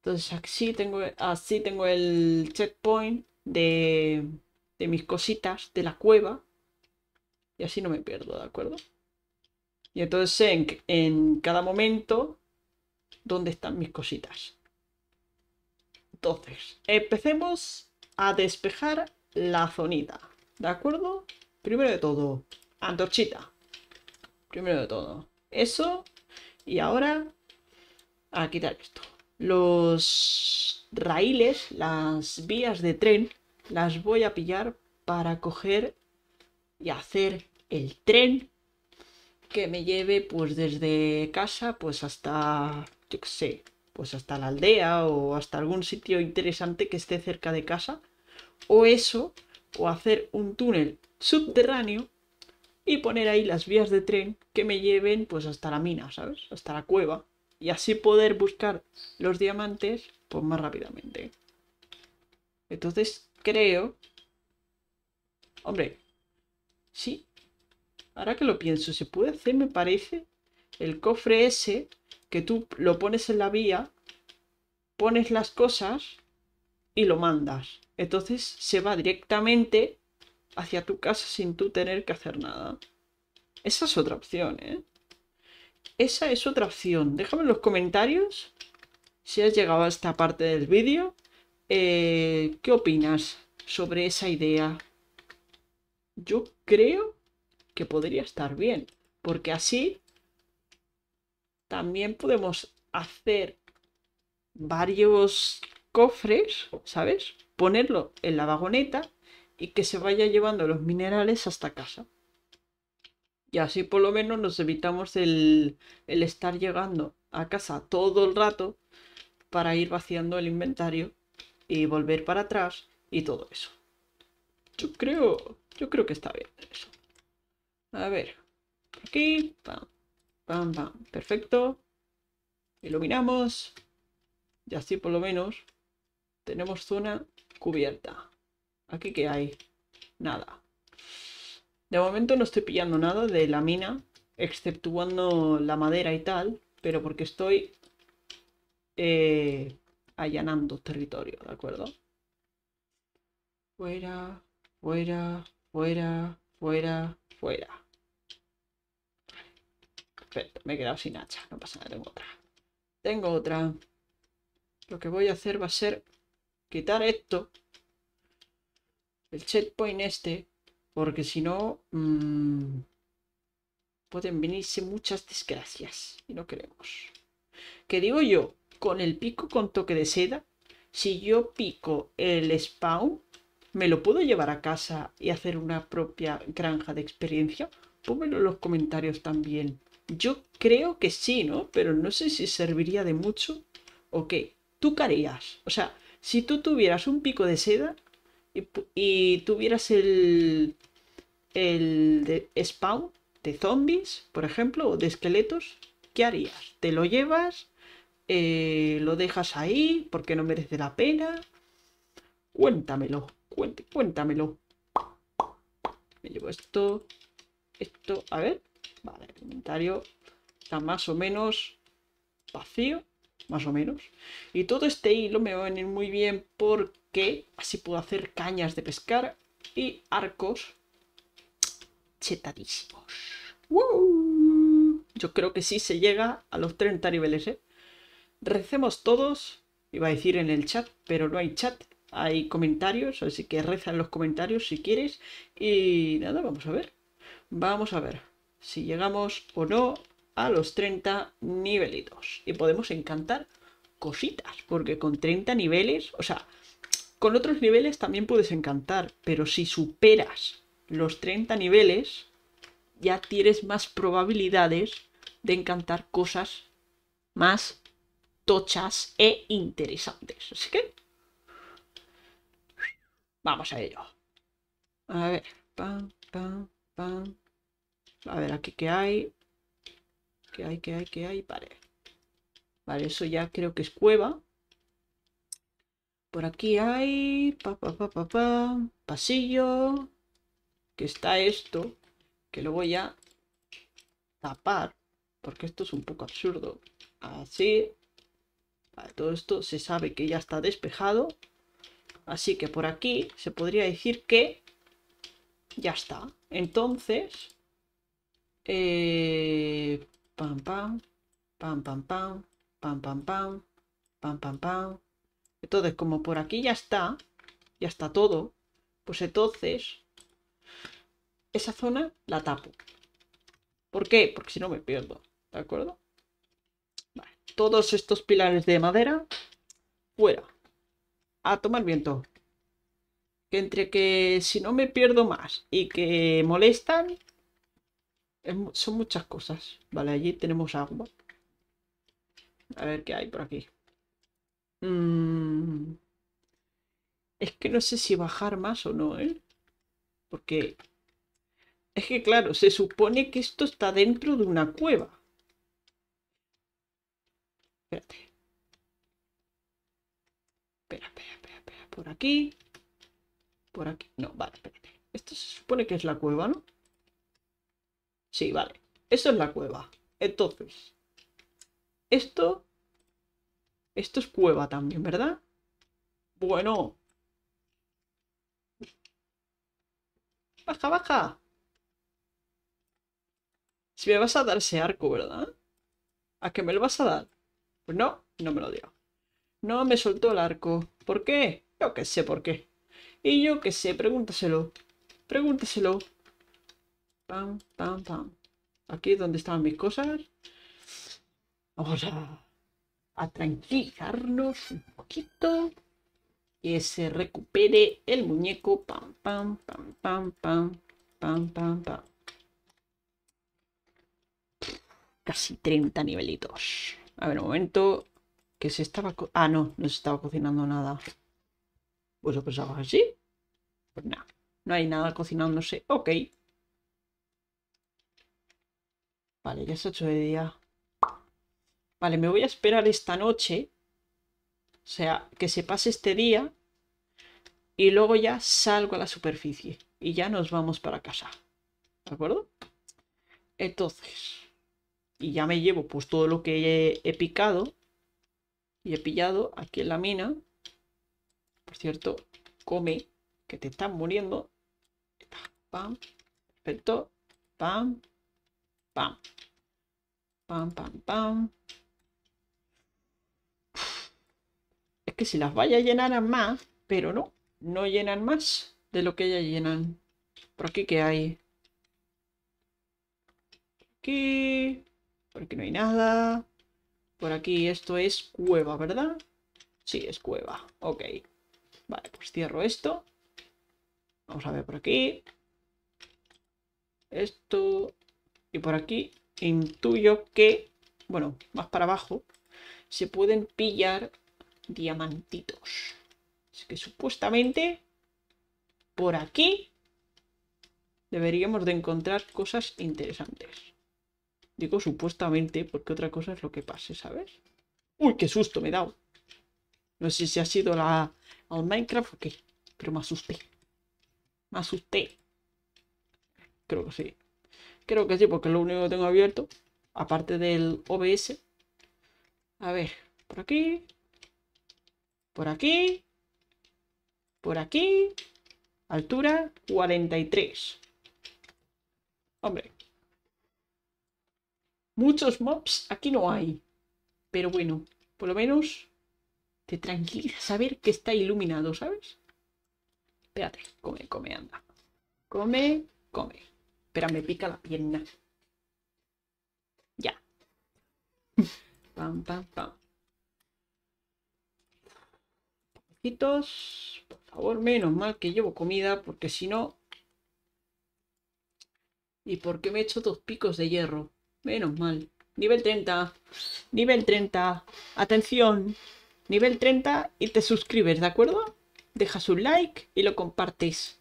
Entonces así tengo, así tengo el checkpoint de, de mis cositas, de la cueva. Y así no me pierdo, ¿de acuerdo? Y entonces sé en, en cada momento dónde están mis cositas. Entonces, empecemos a despejar la zonita, ¿de acuerdo? Primero de todo, antorchita. Primero de todo, eso. Y ahora, a quitar esto. Los raíles, las vías de tren, las voy a pillar para coger y hacer el tren que me lleve pues desde casa pues hasta, yo qué sé, pues hasta la aldea o hasta algún sitio interesante que esté cerca de casa. O eso, o hacer un túnel subterráneo y poner ahí las vías de tren que me lleven pues hasta la mina, ¿sabes? Hasta la cueva. Y así poder buscar los diamantes pues más rápidamente. Entonces creo... Hombre, sí. Ahora que lo pienso, se puede hacer, me parece, el cofre ese que tú lo pones en la vía, pones las cosas y lo mandas. Entonces se va directamente hacia tu casa sin tú tener que hacer nada. Esa es otra opción, ¿eh? Esa es otra opción. Déjame en los comentarios si has llegado a esta parte del vídeo. Eh, ¿Qué opinas sobre esa idea? Yo creo que podría estar bien, porque así también podemos hacer varios cofres, ¿sabes? Ponerlo en la vagoneta y que se vaya llevando los minerales hasta casa. Y así por lo menos nos evitamos el, el estar llegando a casa todo el rato para ir vaciando el inventario y volver para atrás y todo eso. Yo creo, yo creo que está bien eso. A ver, aquí, Perfecto. Iluminamos. Y así por lo menos tenemos zona cubierta. ¿Aquí qué hay? Nada. De momento no estoy pillando nada de la mina, exceptuando la madera y tal, pero porque estoy eh, allanando territorio, ¿de acuerdo? Fuera, fuera, fuera, fuera, fuera. Perfecto, me he quedado sin hacha. No pasa nada, tengo otra. Tengo otra. Lo que voy a hacer va a ser quitar esto. El checkpoint este. Porque si no... Mm, pueden venirse muchas desgracias. Y no queremos. ¿Qué digo yo, con el pico con toque de seda, si yo pico el spawn, ¿me lo puedo llevar a casa y hacer una propia granja de experiencia? Pónganlo en los comentarios también. Yo creo que sí, ¿no? Pero no sé si serviría de mucho o qué. ¿Tú qué harías? O sea, si tú tuvieras un pico de seda y, tuvieras el, el de spawn de zombies, por ejemplo, o de esqueletos, ¿qué harías? ¿Te lo llevas? Eh, ¿Lo dejas ahí porque no merece la pena? Cuéntamelo, cuéntamelo. Me llevo esto, esto, a ver. Vale, el inventario está más o menos vacío, más o menos. Y todo este hilo me va a venir muy bien porque así puedo hacer cañas de pescar y arcos chetadísimos. Yo creo que sí se llega a los 30 niveles, ¿eh? Recemos todos, iba a decir en el chat, pero no hay chat, hay comentarios, así que reza en los comentarios si quieres. Y nada, vamos a ver. Vamos a ver si llegamos o no a los 30 nivelitos. Y podemos encantar cositas, porque con 30 niveles, o sea, con otros niveles también puedes encantar, pero si superas los 30 niveles, ya tienes más probabilidades de encantar cosas más tochas e interesantes. Así que... Vamos a ello. A ver. Pam, pam, pam. A ver, aquí qué hay. ¿Qué hay, qué hay, qué hay. Vale. Vale, eso ya creo que es cueva. Por aquí hay. Pa, pa, Pasillo. Que está esto. Que lo voy a tapar. Porque esto es un poco absurdo. Así. Vale, todo esto se sabe que ya está despejado. Así que por aquí se podría decir que ya está. Entonces, pam, pam, pam, pam, pam, pam, pam, pam, pam, pam, Entonces, como por aquí ya está, ya está todo, pues entonces esa zona la tapo. ¿Por qué? Porque si no me pierdo, ¿de acuerdo? Todos estos pilares de madera, fuera. A tomar viento. Que entre que si no me pierdo más y que molestan, son muchas cosas. Vale, allí tenemos agua. A ver qué hay por aquí. Mm. Es que no sé si bajar más o no, ¿eh? Porque... Es que claro, se supone que esto está dentro de una cueva. Espérate. Espera, espera, espera, espera. Por aquí. Por aquí. No, vale, espérate. Esto se supone que es la cueva, ¿no? Sí, vale. Eso es la cueva. Entonces, esto... Esto es cueva también, ¿verdad? Bueno. Baja, baja. Si me vas a dar ese arco, ¿verdad? ¿A qué me lo vas a dar? Pues no, no me lo dio. No me soltó el arco. ¿Por qué? Yo qué sé por qué. Y yo qué sé, pregúntaselo. Pregúntaselo. Pam, pam, pam. Aquí es donde están mis cosas. Vamos a, tranquilizarnos un poquito. Que se recupere el muñeco. Pam, pam, pam, pam, pam, pam, pam, pam. Casi 30 nivelitos. A ver, un momento. Que se estaba... Ah, no, no se estaba cocinando nada. lo pensaba así? Pues nada, no hay nada cocinándose. Ok. Vale, ya es de día. Vale, me voy a esperar esta noche. O sea, que se pase este día. Y luego ya salgo a la superficie. Y ya nos vamos para casa. ¿De acuerdo? Entonces. Y ya me llevo pues todo lo que he, picado. Y he pillado aquí en la mina. Por cierto, come. Que te están muriendo. Pam. Perfecto. Pam. Pam. Pam, pam, Es que si las vaya llenar a más, pero no, no llenan más de lo que ya llenan. ¿Por aquí qué hay? aquí. Por aquí no hay nada. Por aquí esto es cueva, ¿verdad? Sí, es cueva. Ok. Vale, pues cierro esto. Vamos a ver por aquí. Esto, y por aquí intuyo que, bueno, más para abajo, se pueden pillar diamantitos. Así que supuestamente por aquí deberíamos de encontrar cosas interesantes. Digo supuestamente porque otra cosa es lo que pase, ¿sabes? ¡Uy, qué susto me he dado! No sé si ha sido la, al Minecraft o qué, pero me asusté. Me asusté. Creo que sí. Creo que sí, porque es lo único que tengo abierto. Aparte del OBS. A ver, por aquí. Por aquí. Por aquí. Altura 43. Hombre. Muchos mobs aquí no hay. Pero bueno, por lo menos te tranquiliza saber que está iluminado, ¿sabes? Espérate, come, come, anda. Come, come. Espera, me pica la pierna. Ya. Pam, pam, pam. Poquitos. Por favor, menos mal que llevo comida, porque si no... ¿Y por qué me he hecho dos picos de hierro? Menos mal. Nivel 30. Nivel 30. Atención. Nivel 30 y te suscribes, ¿de acuerdo? Dejas un like y lo compartes.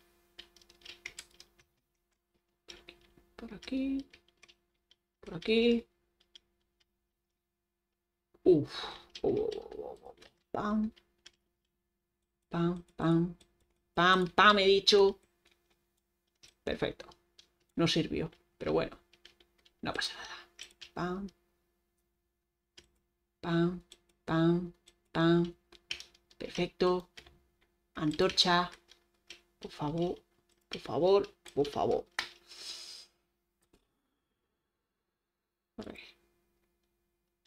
por aquí, por aquí. uff, oh, oh, oh, Pam. Pam, pam. Pam, pam, he dicho. Perfecto. No sirvió, pero bueno. No pasa nada. Pam. Pam, pam, pam. Perfecto. Antorcha. Por favor, por favor, por favor.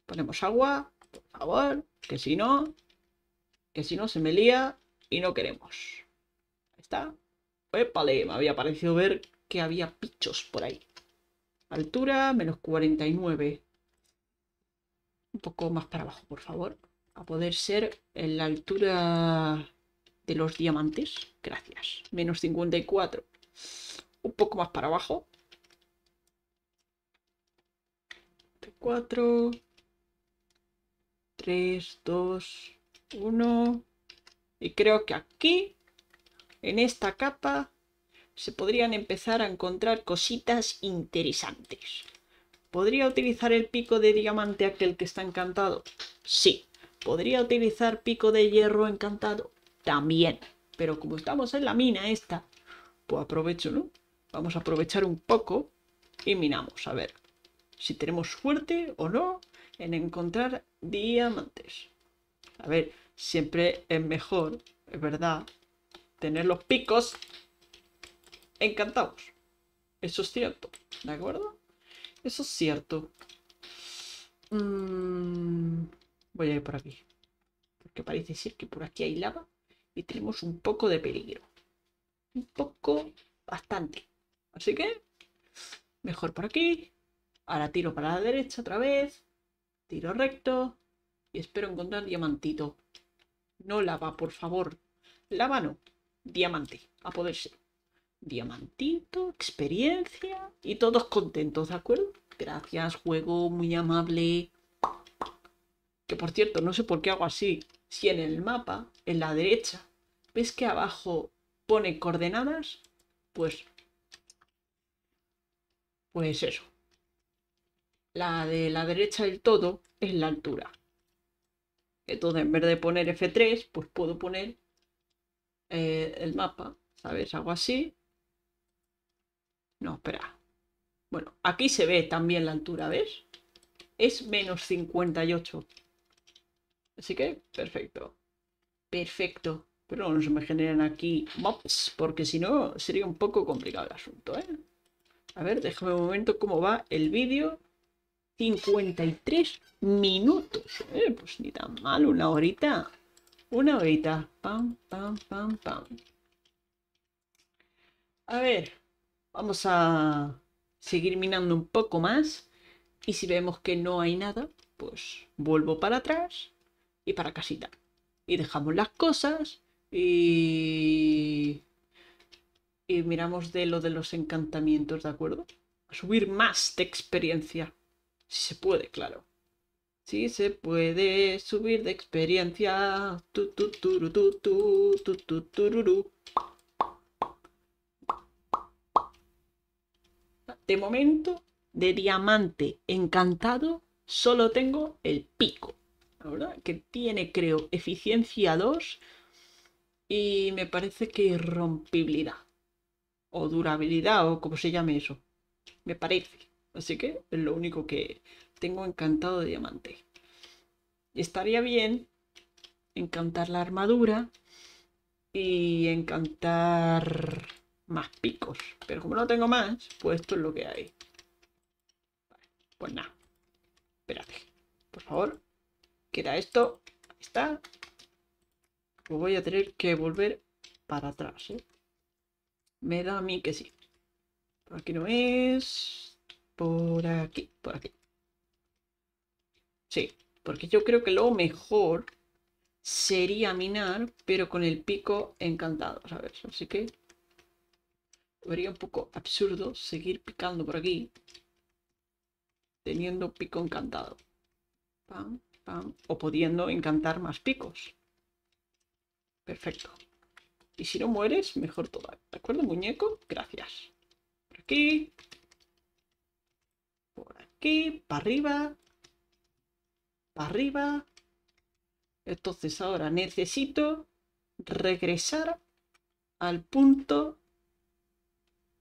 Ponemos agua, por favor, que si no, que si no se me lía y no queremos. Ahí está. Epale, me había parecido ver que había pichos por ahí. Altura, menos 49. Un poco más para abajo, por favor. A poder ser en la altura de los diamantes. Gracias. Menos 54. Un poco más para abajo. 4, 3, 2, 1. Y creo que aquí, en esta capa, se podrían empezar a encontrar cositas interesantes. ¿Podría utilizar el pico de diamante aquel que está encantado? Sí. ¿Podría utilizar pico de hierro encantado? También. Pero como estamos en la mina esta, pues aprovecho, ¿no? Vamos a aprovechar un poco y minamos, a ver si tenemos suerte o no en encontrar diamantes. A ver, siempre es mejor, es verdad, tener los picos encantados. Eso es cierto, ¿de acuerdo? Eso es cierto. Mm, voy a ir por aquí. Porque parece ser que por aquí hay lava y tenemos un poco de peligro. Un poco, bastante. Así que, mejor por aquí. Ahora tiro para la derecha otra vez. Tiro recto. Y espero encontrar diamantito. No lava, por favor. Lava no. Diamante. A poder ser. Diamantito, experiencia. Y todos contentos, ¿de acuerdo? Gracias, juego. Muy amable. Que por cierto, no sé por qué hago así. Si en el mapa, en la derecha, ves que abajo pone coordenadas, pues... Pues eso la de la derecha del todo es la altura. Entonces, en vez de poner F3, pues puedo poner eh, el mapa, ¿sabes? Hago así. No, espera. Bueno, aquí se ve también la altura, ¿ves? Es menos 58. Así que, perfecto. Perfecto. Pero no se me generan aquí Mops porque si no sería un poco complicado el asunto, ¿eh? A ver, déjame un momento cómo va el vídeo. 53 minutos. Eh, pues ni tan mal, una horita. Una horita. Pam, pam, pam, pam. A ver, vamos a seguir minando un poco más. Y si vemos que no hay nada, pues vuelvo para atrás y para casita. Y dejamos las cosas y... Y miramos de lo de los encantamientos, ¿de acuerdo? A subir más de experiencia. Si se puede, claro. Si se puede subir de experiencia. De momento, de diamante encantado, solo tengo el pico. ¿verdad? Que tiene, creo, eficiencia 2 y me parece que irrompibilidad. O durabilidad, o como se llame eso. Me parece. Así que es lo único que tengo encantado de diamante. Estaría bien encantar la armadura y encantar más picos. Pero como no tengo más, pues esto es lo que hay. pues nada. Espérate. Por favor. Queda esto. Ahí está. voy a tener que volver para atrás. ¿eh? Me da a mí que sí. aquí no es. Por aquí, por aquí. Sí, porque yo creo que lo mejor sería minar, pero con el pico encantado, ¿sabes? Así que sería un poco absurdo seguir picando por aquí teniendo pico encantado. O pudiendo encantar más picos. Perfecto. Y si no mueres, mejor todavía. ¿De acuerdo, muñeco? Gracias. Por aquí aquí, para arriba, para arriba. Entonces ahora necesito regresar al punto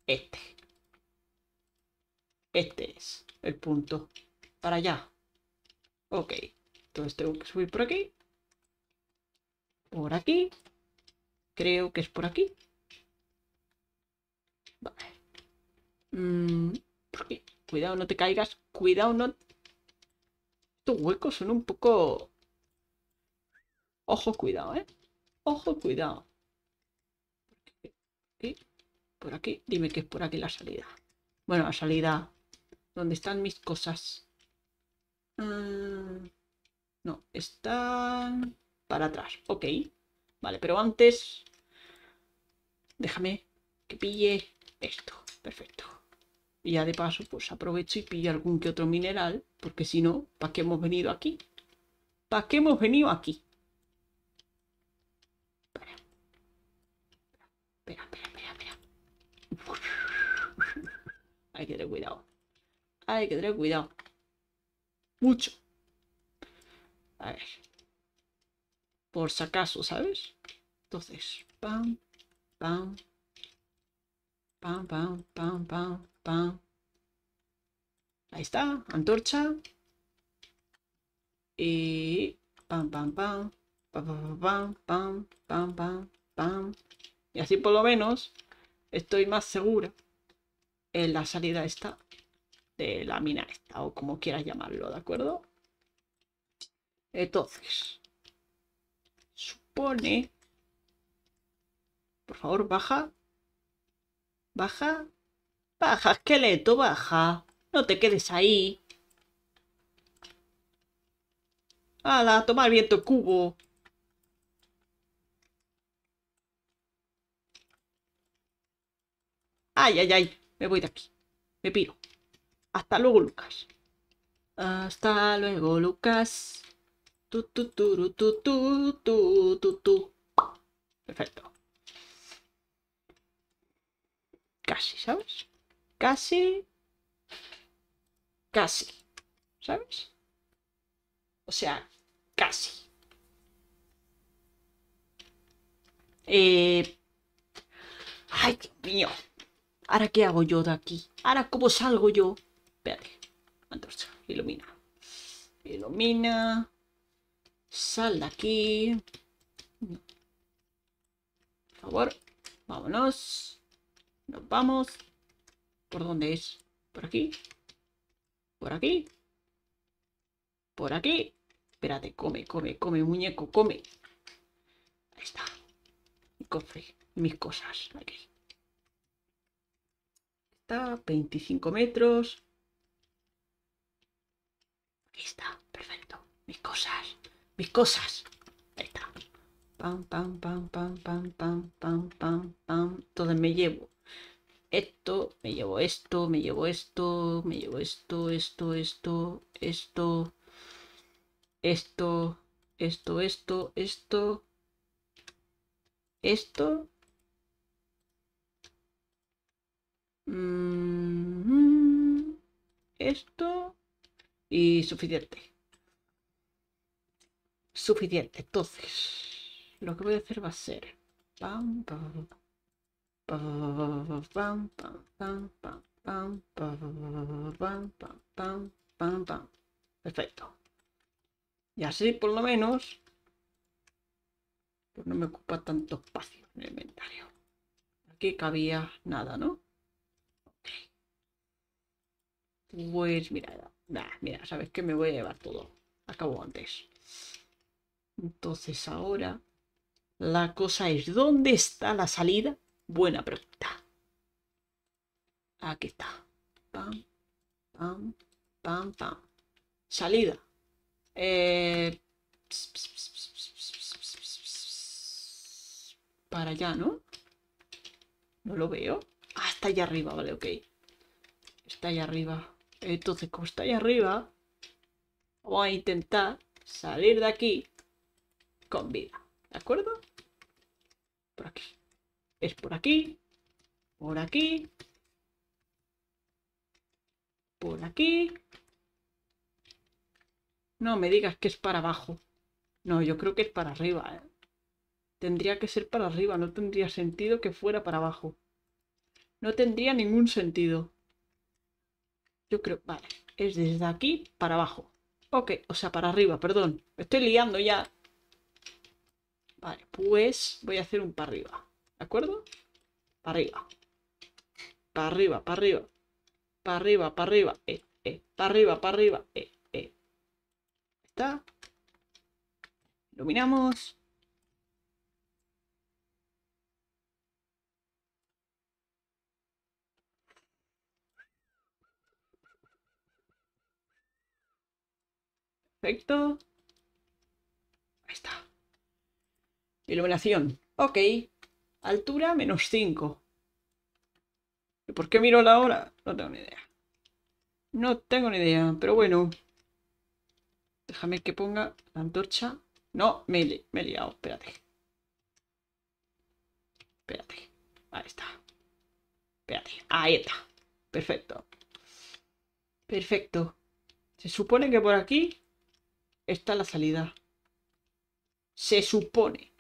este. Este es el punto. Para allá. Ok. Entonces tengo que subir por aquí. Por aquí. Creo que es por aquí. Mm, por aquí. Cuidado, no te caigas. Cuidado, no... Estos huecos son un poco... Ojo, cuidado, ¿eh? Ojo, cuidado. Por aquí. Dime que es por aquí la salida. Bueno, la salida... ¿Dónde están mis cosas? Ah, no, están... Para atrás. Ok. Vale, pero antes... Déjame que pille esto. Perfecto. Y ya de paso, pues aprovecho y pillo algún que otro mineral, porque si no, ¿para qué hemos venido aquí? ¿Para qué hemos venido aquí? Espera. Espera, espera, espera, Hay que tener cuidado. Hay que tener cuidado. Mucho. A ver. Por si acaso, ¿sabes? Entonces, pam, pam, Pam, pam, pam, pam, Ahí está, antorcha. Y pam, pam, pam, pam, pam, pam, pam, pam, pam. Y así por lo menos estoy más segura en la salida esta de la mina esta, o como quieras llamarlo, ¿de acuerdo? Entonces, supone... Por favor, baja. Baja. Baja, esqueleto, baja. No te quedes ahí. ¡Hala! ¡Tomar viento cubo! ¡Ay, ay, ay! Me voy de aquí. Me piro. Hasta luego, Lucas. Hasta luego, Lucas. tu, tu, tu, tu, tu, Perfecto. Casi, ¿sabes? Casi. Casi. ¿Sabes? O sea, casi. Eh... Ay, Dios mío. ¿Ahora qué hago yo de aquí? ¿Ahora cómo salgo yo? Espérate. Antorcha. Ilumina. Ilumina. Sal de aquí. Por favor. Vámonos. Nos vamos. ¿Por dónde es? ¿Por aquí? ¿Por aquí? ¿Por aquí? Espérate, come, come, come, muñeco, come. Ahí está. Mi cofre, mis cosas. Aquí. Está, 25 metros. Aquí está, perfecto. Mis cosas, mis cosas. Ahí está. Pam, pam, pam, pam, pam, pam, pam, pam, pam. Entonces me llevo esto, me llevo esto, me llevo esto, me llevo esto, esto, esto, esto, esto, esto, esto, esto, esto. Mm-hmm. Esto y suficiente. Suficiente. Entonces, lo que voy a hacer va a ser... Pam, Perfecto. Y así por lo menos pues no me ocupa tanto espacio en el inventario. Aquí cabía nada, ¿no? Pues mira, mira, sabes que me voy a llevar todo. Acabo antes. Entonces ahora la cosa es, ¿dónde está la salida Buena pregunta. Aquí está. Pam, pam, pam, pam. Salida. para allá, ¿no? No lo veo. Ah, está allá arriba, vale, ok. Está allá arriba. Entonces, como está allá arriba, vamos a intentar salir de aquí con vida. ¿De acuerdo? Por aquí. Es por aquí, por aquí, por aquí. No me digas que es para abajo. No, yo creo que es para arriba. ¿eh? Tendría que ser para arriba, no tendría sentido que fuera para abajo. No tendría ningún sentido. Yo creo, vale, es desde aquí para abajo. Ok, o sea, para arriba, perdón. Me estoy liando ya. Vale, pues voy a hacer un para arriba. ¿De acuerdo? Para arriba. Para arriba, para arriba. Para arriba, para arriba. Eh, eh. Para arriba, para arriba. Eh, eh. Está. Iluminamos. Perfecto. Ahí está. Iluminación. Ok. Altura menos 5. ¿Y por qué miro la hora? No tengo ni idea. No tengo ni idea, pero bueno. Déjame que ponga la antorcha. No, me he liado, espérate. Espérate. Ahí está. Espérate. Ahí está. Perfecto. Perfecto. Se supone que por aquí está la salida. Se supone.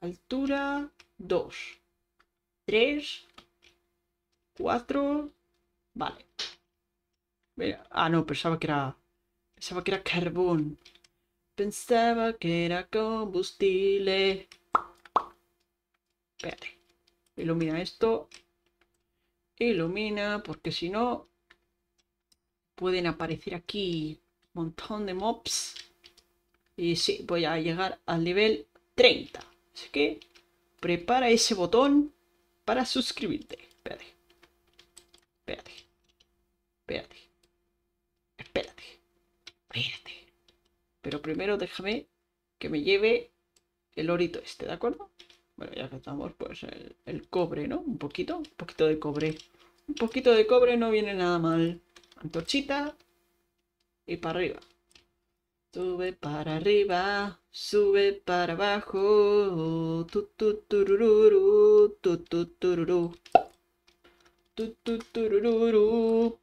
Altura. Dos. 3, 4. Vale. ah, no, pensaba que era. Pensaba que era carbón. Pensaba que era combustible. Espérate. Ilumina esto. Ilumina, porque si no. Pueden aparecer aquí un montón de mobs. Y sí, voy a llegar al nivel 30. Así que prepara ese botón para suscribirte. Espérate. Espérate. Espérate. Espérate. Espérate. Pero primero déjame que me lleve el orito este, ¿de acuerdo? Bueno, ya que estamos, pues el cobre, ¿no? Un poquito, un poquito de cobre. Un poquito de cobre no viene nada mal. Antorchita y para arriba. Sube para arriba, sube para abajo, tu tu turururu, tu tu Tu tu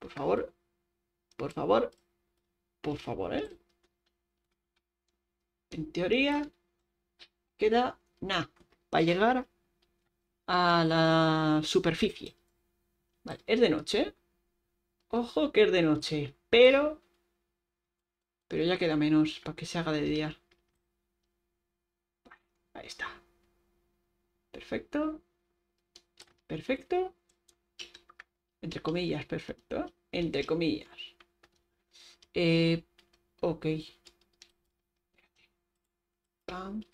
Por favor, por favor, por favor, ¿eh? En teoría, queda nada para llegar a la superficie. Vale, es de noche, Ojo que es de noche. Pero... Pero ya queda menos para que se haga de día. Ahí está. Perfecto. Perfecto. Entre comillas, perfecto. Entre comillas. Eh, ok. Pam.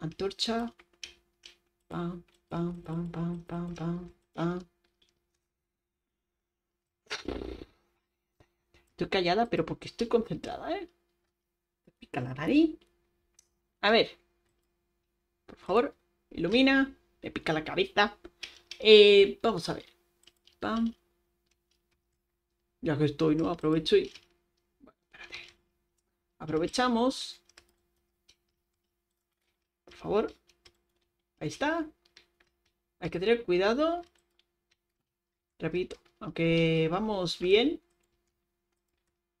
Antorcha. Pam, pam, pam, pam, pam, pam, pam. Estoy callada, pero porque estoy concentrada, ¿eh? Me pica la nariz. A ver. Por favor, ilumina. Me pica la cabeza. Eh, vamos a ver. Pam. Ya que estoy, ¿no? Aprovecho y... Aprovechamos. Por favor. Ahí está. Hay que tener cuidado. Repito. Aunque vamos bien,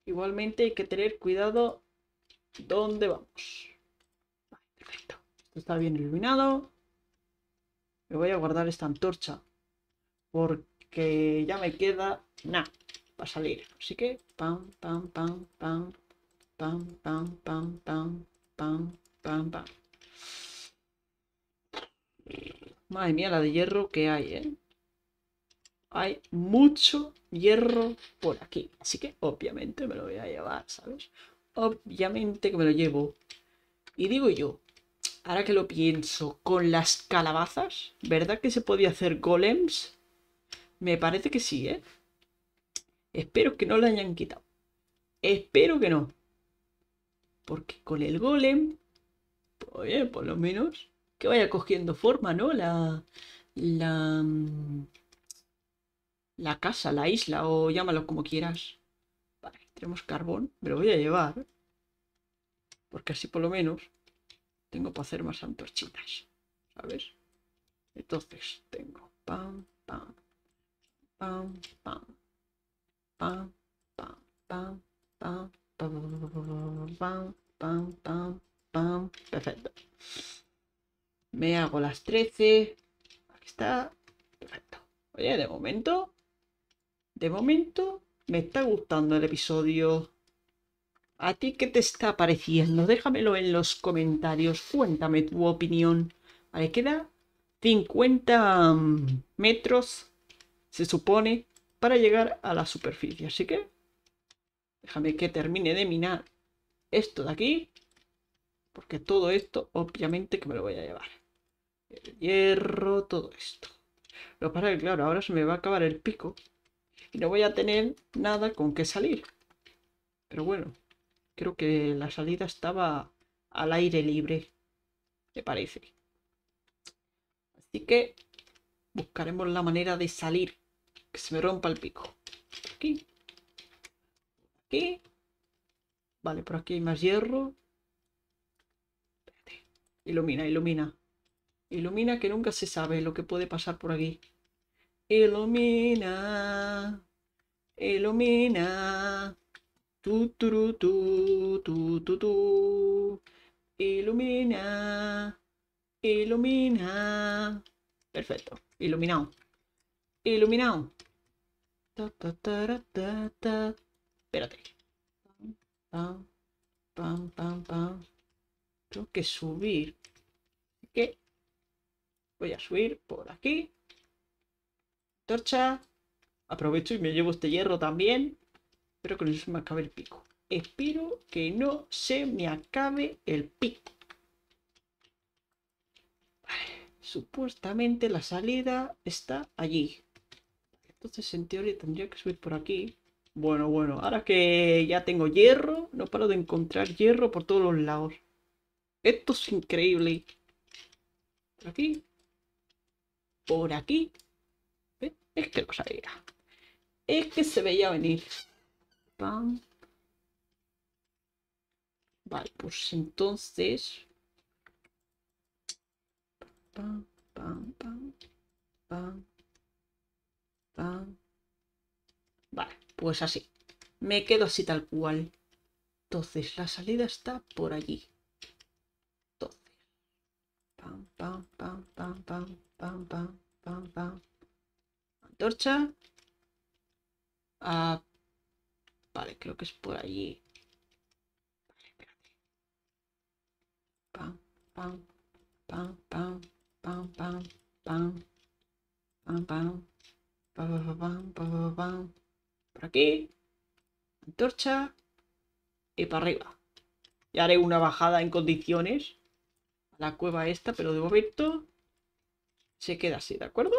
Igualmente hay que tener cuidado dónde vamos. perfecto. Esto está bien iluminado. Me voy a guardar esta antorcha. Porque ya me queda nada para salir. Así que pam, pam, pam, pam, pam, pam, pam, pam, pam, pam, pam. Madre mía, la de hierro que hay, ¿eh? hay mucho hierro por aquí. Así que obviamente me lo voy a llevar, ¿sabes? Obviamente que me lo llevo. Y digo yo, ahora que lo pienso, con las calabazas, ¿verdad que se podía hacer golems? Me parece que sí, ¿eh? Espero que no la hayan quitado. Espero que no. Porque con el golem, oye, pues por lo menos, que vaya cogiendo forma, ¿no? La, la, mm, la casa, la isla o llámalo como quieras. Vale, tenemos carbón, me lo voy a llevar. Porque así por lo menos tengo para hacer más antorchitas, ¿sabes? Entonces tengo pam, pam, pam, pam, pam, pam, pam, pam, pam, pam, pam, pam, pam, perfecto. Me hago las 13. Aquí está. Perfecto. Oye, de momento de momento me está gustando el episodio. ¿A ti qué te está pareciendo? Déjamelo en los comentarios. Cuéntame tu opinión. Vale, queda 50 mm, metros, se supone, para llegar a la superficie. Así que déjame que termine de minar esto de aquí. Porque todo esto, obviamente, que me lo voy a llevar. El hierro, todo esto. Lo para que, claro, ahora se me va a acabar el pico y no voy a tener nada con que salir. Pero bueno, creo que la salida estaba al aire libre, me parece. Así que buscaremos la manera de salir, que se me rompa el pico. Aquí. Aquí. Vale, por aquí hay más hierro. Ilumina, ilumina. Ilumina que nunca se sabe lo que puede pasar por aquí ilumina, ilumina, tu, tu, tu, tu, tu, tu, ilumina, ilumina. Perfecto, iluminado, iluminado. Ta, ta, ta, ta, ta. Espérate. Pam, pam, pam, pam. Tengo que subir. ¿Qué? Voy a subir por aquí. Torcha. Aprovecho y me llevo este hierro también. Espero que no se me acabe el pico. Espero que no se me acabe el pico. Supuestamente la salida está allí. Entonces en teoría tendría que subir por aquí. Bueno, bueno, ahora que ya tengo hierro, no paro de encontrar hierro por todos los lados. Esto es increíble. Por aquí. Por aquí. Es que lo sabía. Es que se veía venir. Pam. Vale, pues entonces. Pam, pam, pam. Pam. Vale, pues así. Me quedo así tal cual. Entonces, la salida está por allí. Entonces. Pam, pam, pam, pam, pam, pam, pam, pam, pam. Torcha. vale, creo que es por allí. pam, pam, pam, pam, por aquí, antorcha y para arriba. Y haré una bajada en condiciones a la cueva esta, pero de momento se queda así, ¿de acuerdo?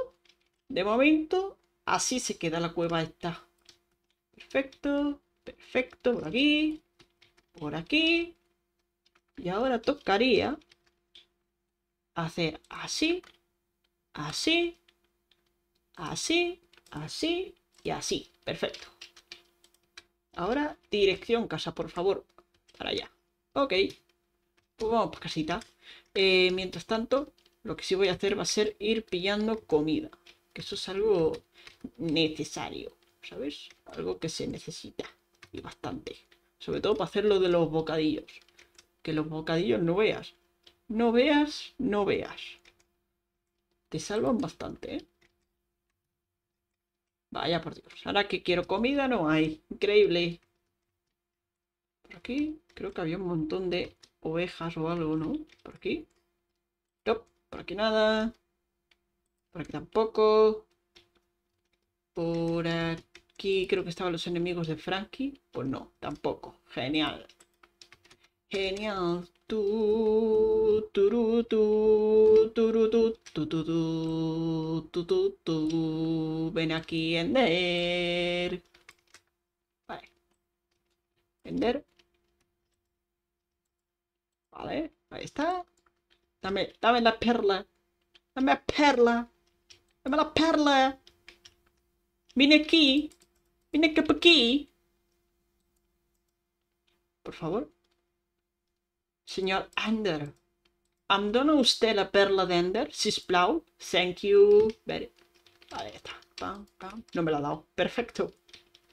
De momento, así se queda la cueva esta. Perfecto, perfecto, por aquí, por aquí. Y ahora tocaría hacer así, así, así, así y así. Perfecto. Ahora, dirección casa, por favor. Para allá. Ok. Pues vamos casita. Eh, mientras tanto, lo que sí voy a hacer va a ser ir pillando comida. Que eso es algo necesario, ¿sabes? Algo que se necesita. Y bastante. Sobre todo para hacer lo de los bocadillos. Que los bocadillos no veas. No veas, no veas. Te salvan bastante, ¿eh? Vaya por Dios. Ahora que quiero comida no hay. Increíble. Por aquí creo que había un montón de ovejas o algo, ¿no? Por aquí. Top. por aquí nada. Por aquí tampoco. Por aquí creo que estaban los enemigos de Frankie. Pues no, tampoco. Genial. Genial. Tu, tu, tu, Ven aquí, Ender. Vale. Ender. Vale, ahí está. Dame, dame la perla. Dame la perla me la perla. Vine aquí. Vine acá aquí. Por favor. Señor Ender ¿Am usted la perla de Ender? Sisplau. Thank you. Vale, No me la ha dado. Perfecto.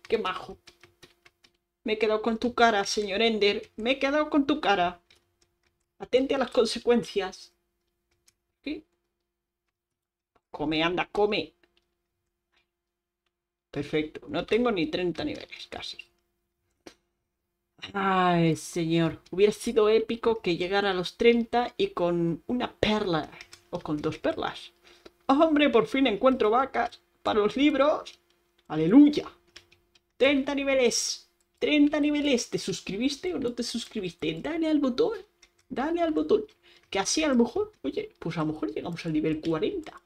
Qué majo. Me he quedado con tu cara, señor Ender. Me he quedado con tu cara. Atente a las consecuencias. Come, anda, come. Perfecto. No tengo ni 30 niveles, casi. Ay, señor. Hubiera sido épico que llegara a los 30 y con una perla. O con dos perlas. hombre, por fin encuentro vacas para los libros. Aleluya. 30 niveles. 30 niveles. ¿Te suscribiste o no te suscribiste? Dale al botón. Dale al botón. Que así a lo mejor, oye, pues a lo mejor llegamos al nivel 40.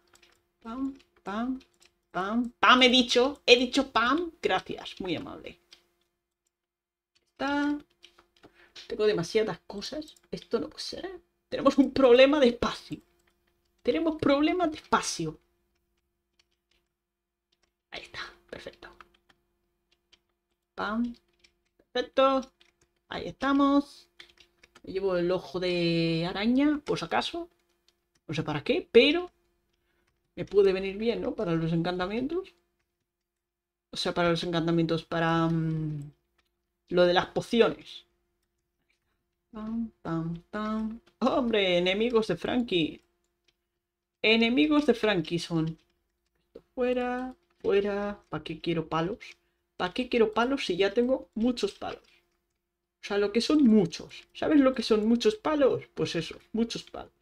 Pam, pam, pam, pam, he dicho, he dicho pam, gracias, muy amable. Está... Tengo demasiadas cosas, esto no puede ser. ¿eh? Tenemos un problema de espacio. Tenemos problemas de espacio. Ahí está, perfecto. Pam, perfecto. Ahí estamos. llevo el ojo de araña, por si acaso. No sé para qué, pero me puede venir bien, ¿no? Para los encantamientos. O sea, para los encantamientos, para mm, lo de las pociones. ¡Hombre! Enemigos de Frankie. Enemigos de Frankie son. Fuera, fuera. ¿Para qué quiero palos? ¿Para qué quiero palos si ya tengo muchos palos? O sea, lo que son muchos. ¿Sabes lo que son muchos palos? Pues eso, muchos palos.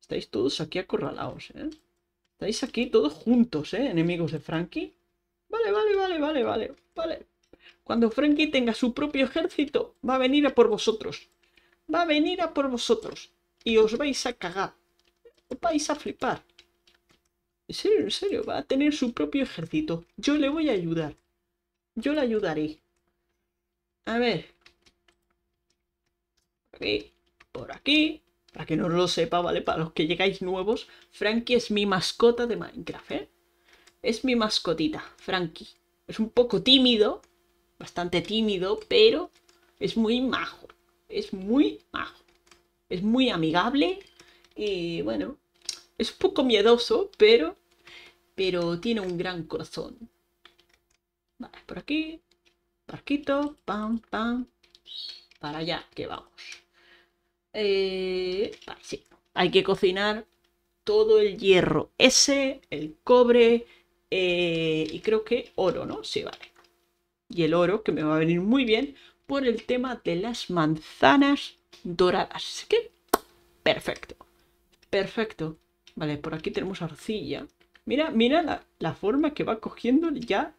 Estáis todos aquí acorralados, ¿eh? Estáis aquí todos juntos, ¿eh? Enemigos de Frankie. Vale, vale, vale, vale, vale, vale. Cuando Frankie tenga su propio ejército, va a venir a por vosotros. Va a venir a por vosotros. Y os vais a cagar. Os vais a flipar. En serio, en serio, va a tener su propio ejército. Yo le voy a ayudar. Yo le ayudaré. A ver. Aquí, por aquí, para que no lo sepa, ¿vale? Para los que llegáis nuevos, Frankie es mi mascota de Minecraft, ¿eh? Es mi mascotita, Frankie. Es un poco tímido, bastante tímido, pero es muy majo. Es muy majo. Es muy amigable y bueno, es un poco miedoso, pero pero tiene un gran corazón. Vale, por aquí, parquito, pam, pam, para allá que vamos. Eh, sí. Hay que cocinar todo el hierro ese, el cobre eh, y creo que oro, ¿no? Sí, vale. Y el oro, que me va a venir muy bien por el tema de las manzanas doradas. Así que, perfecto. Perfecto. Vale, por aquí tenemos arcilla. Mira, mira la, la forma que va cogiendo ya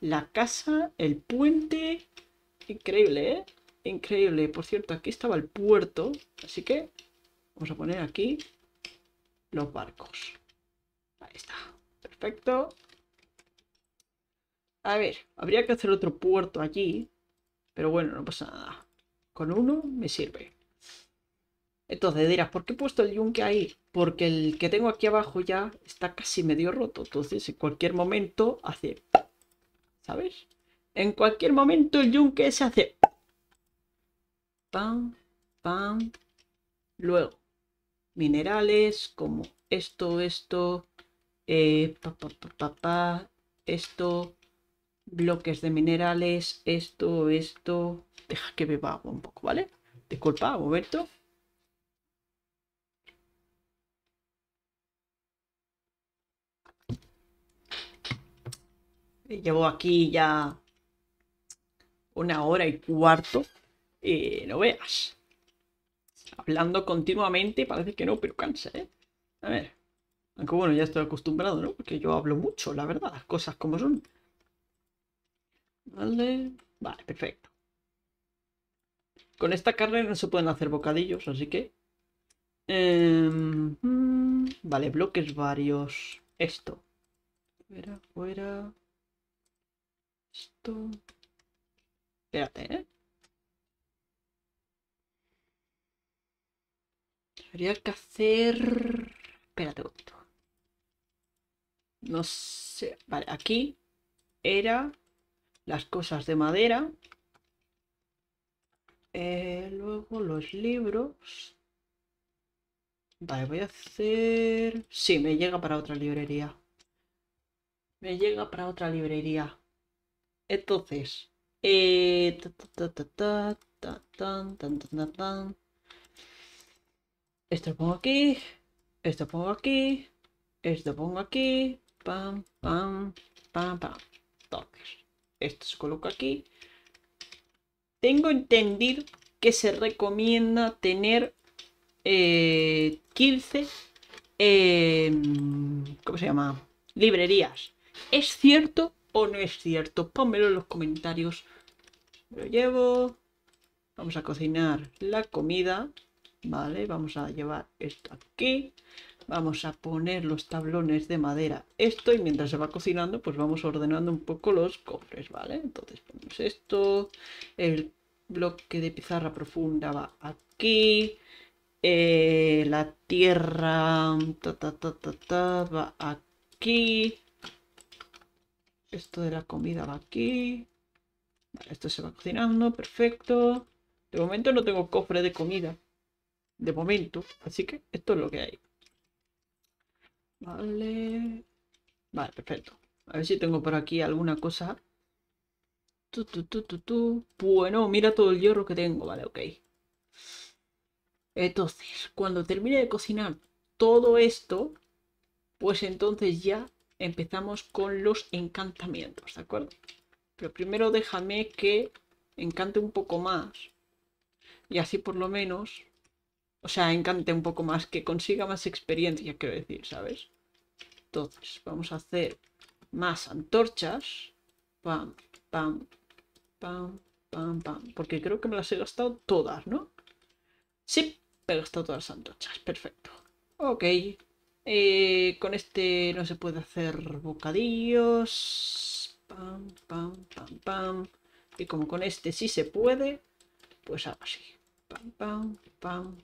la casa, el puente. Increíble, ¿eh? Increíble. Por cierto, aquí estaba el puerto. Así que vamos a poner aquí los barcos. Ahí está. Perfecto. A ver, habría que hacer otro puerto allí. Pero bueno, no pasa nada. Con uno me sirve. Entonces dirás, ¿por qué he puesto el yunque ahí? Porque el que tengo aquí abajo ya está casi medio roto. Entonces en cualquier momento hace... ¿Sabes? En cualquier momento el yunque se hace pam, pam. Luego, minerales como esto, esto, papá eh, papá esto, bloques de minerales, esto, esto. Deja que beba agua un poco, ¿vale? Disculpa, Roberto. Llevo aquí ya una hora y cuarto y eh, no veas. Hablando continuamente parece que no, pero cansa, ¿eh? A ver. Aunque bueno, ya estoy acostumbrado, ¿no? Porque yo hablo mucho, la verdad, las cosas como son. Vale. Vale, perfecto. Con esta carne no se pueden hacer bocadillos, así que... Em, vale, bloques varios. Esto. Fuera, fuera. Esto. Espérate, ¿eh? Habría que hacer... Espérate un poquito. No sé... Vale, aquí era las cosas de madera. Eh, luego los libros. Vale, voy a hacer... Sí, me llega para otra librería. Me llega para otra librería. Entonces... Esto lo pongo aquí. Esto lo pongo aquí. Esto lo pongo aquí. Pam, pam, pam, pam. Toques. Esto se coloca aquí. Tengo entendido que se recomienda tener eh, 15 em, ¿cómo se llama? librerías. ¿Es cierto o no es cierto? Pónmelo en los comentarios. Lo llevo. Vamos a cocinar la comida vale vamos a llevar esto aquí vamos a poner los tablones de madera esto y mientras se va cocinando pues vamos ordenando un poco los cofres vale entonces ponemos esto el bloque de pizarra profunda va aquí eh, la tierra ta, ta, ta, va aquí esto de la comida va aquí esto se va cocinando perfecto de momento no tengo cofre de comida de momento. Así que esto es lo que hay. Vale. Vale, perfecto. A ver si tengo por aquí alguna cosa. Tu, tu, bueno, mira todo el hierro que tengo. Vale, ok. Entonces, cuando termine de cocinar todo esto, pues entonces ya empezamos con los encantamientos, ¿de acuerdo? Pero primero déjame que encante un poco más. Y así por lo menos o sea, encante un poco más, que consiga más experiencia, quiero decir, ¿sabes? Entonces, vamos a hacer más antorchas. Pam, pam, pam, pam, pam. Porque creo que me las he gastado todas, ¿no? Sí, me he gastado todas las antorchas. Perfecto. Ok. Eh, con este no se puede hacer bocadillos. Pam, pam, pam, pam. Y como con este sí se puede, pues hago así. Pam, pam,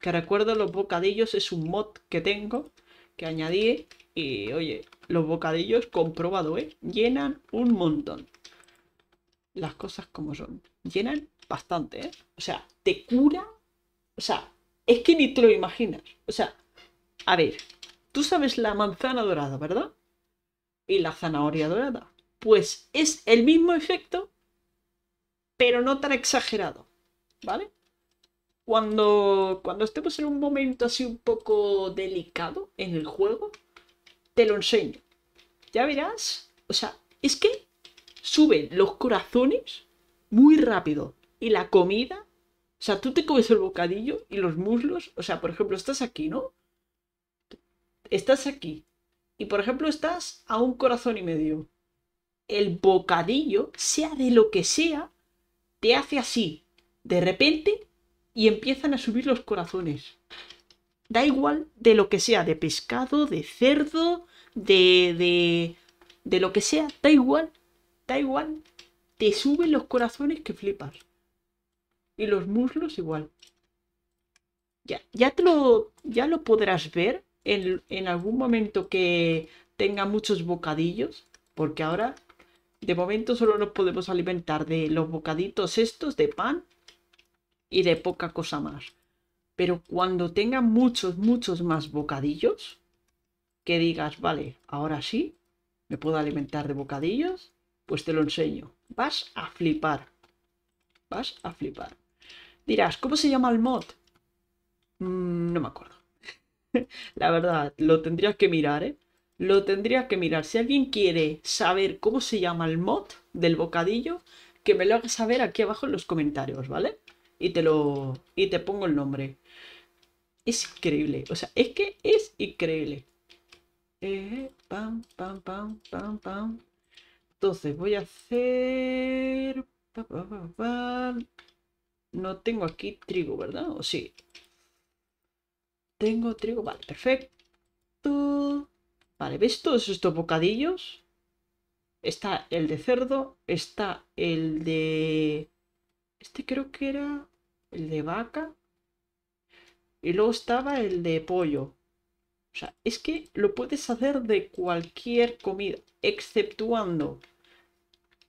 Que recuerdo los bocadillos es un mod que tengo que añadí y oye, los bocadillos comprobado, ¿eh? Llenan un montón. Las cosas como son. Llenan bastante, ¿eh? O sea, te cura. O sea, es que ni te lo imaginas. O sea, a ver, tú sabes la manzana dorada, ¿verdad? Y la zanahoria dorada. Pues es el mismo efecto, pero no tan exagerado. ¿Vale? cuando, cuando estemos en un momento así un poco delicado en el juego, te lo enseño. Ya verás. O sea, es que suben los corazones muy rápido. Y la comida. O sea, tú te comes el bocadillo y los muslos. O sea, por ejemplo, estás aquí, ¿no? Estás aquí. Y por ejemplo, estás a un corazón y medio. El bocadillo, sea de lo que sea, te hace así. De repente y empiezan a subir los corazones. Da igual de lo que sea, de pescado, de cerdo, de, de, de lo que sea, da igual, da igual. Te suben los corazones que flipas. Y los muslos igual. Ya, ya te lo, ya lo podrás ver en, en algún momento que tenga muchos bocadillos, porque ahora de momento solo nos podemos alimentar de los bocaditos estos de pan y de poca cosa más. Pero cuando tenga muchos, muchos más bocadillos, que digas, vale, ahora sí, me puedo alimentar de bocadillos, pues te lo enseño. Vas a flipar. Vas a flipar. Dirás, ¿cómo se llama el mod? Mm, no me acuerdo. La verdad, lo tendrías que mirar, ¿eh? Lo tendrías que mirar. Si alguien quiere saber cómo se llama el mod del bocadillo, que me lo haga saber aquí abajo en los comentarios, ¿vale? y te lo y te pongo el nombre. Es increíble, o sea, es que es increíble. pam, pam, pam, pam, pam. Entonces voy a hacer... No tengo aquí trigo, ¿verdad? ¿O sí? Tengo trigo, vale, perfecto. Vale, ¿ves todos estos bocadillos? Está el de cerdo, está el de... Este creo que era el de vaca, y luego estaba el de pollo. O sea, es que lo puedes hacer de cualquier comida, exceptuando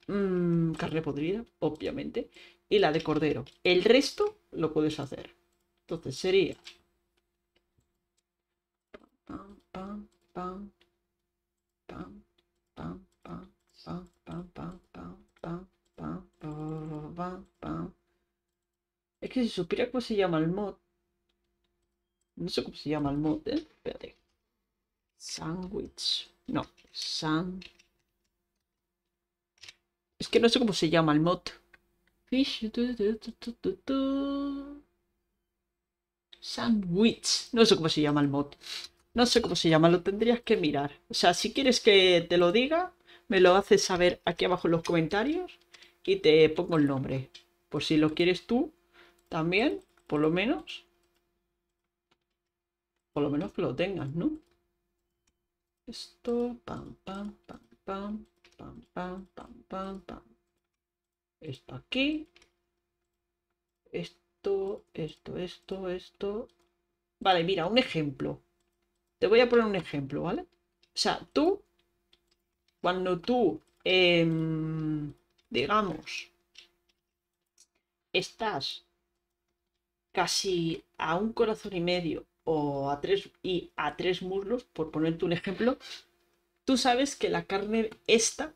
carne podrida, obviamente, y la de cordero. El resto lo puedes hacer. Entonces sería... Es que si supiera cómo se llama el mod. No sé cómo se llama el mod, ¿eh? Espérate. Sandwich. No, san. Es que no sé cómo se llama el mod. Sandwich. No sé cómo se llama el mod. No sé cómo se llama, lo tendrías que mirar. O sea, si quieres que te lo diga, me lo haces saber aquí abajo en los comentarios y te pongo el nombre. Por si lo quieres tú también, por lo menos. Por lo menos que lo tengas, ¿no? Esto, pam, pam, pam, pam, pam, pam, pam, pam, pam. Esto aquí. Esto, esto, esto, esto. Vale, mira, un ejemplo. Te voy a poner un ejemplo, ¿vale? O sea, tú, cuando tú, em, digamos, estás casi a un corazón y medio o a tres, y a tres muslos, por ponerte un ejemplo, tú sabes que la carne esta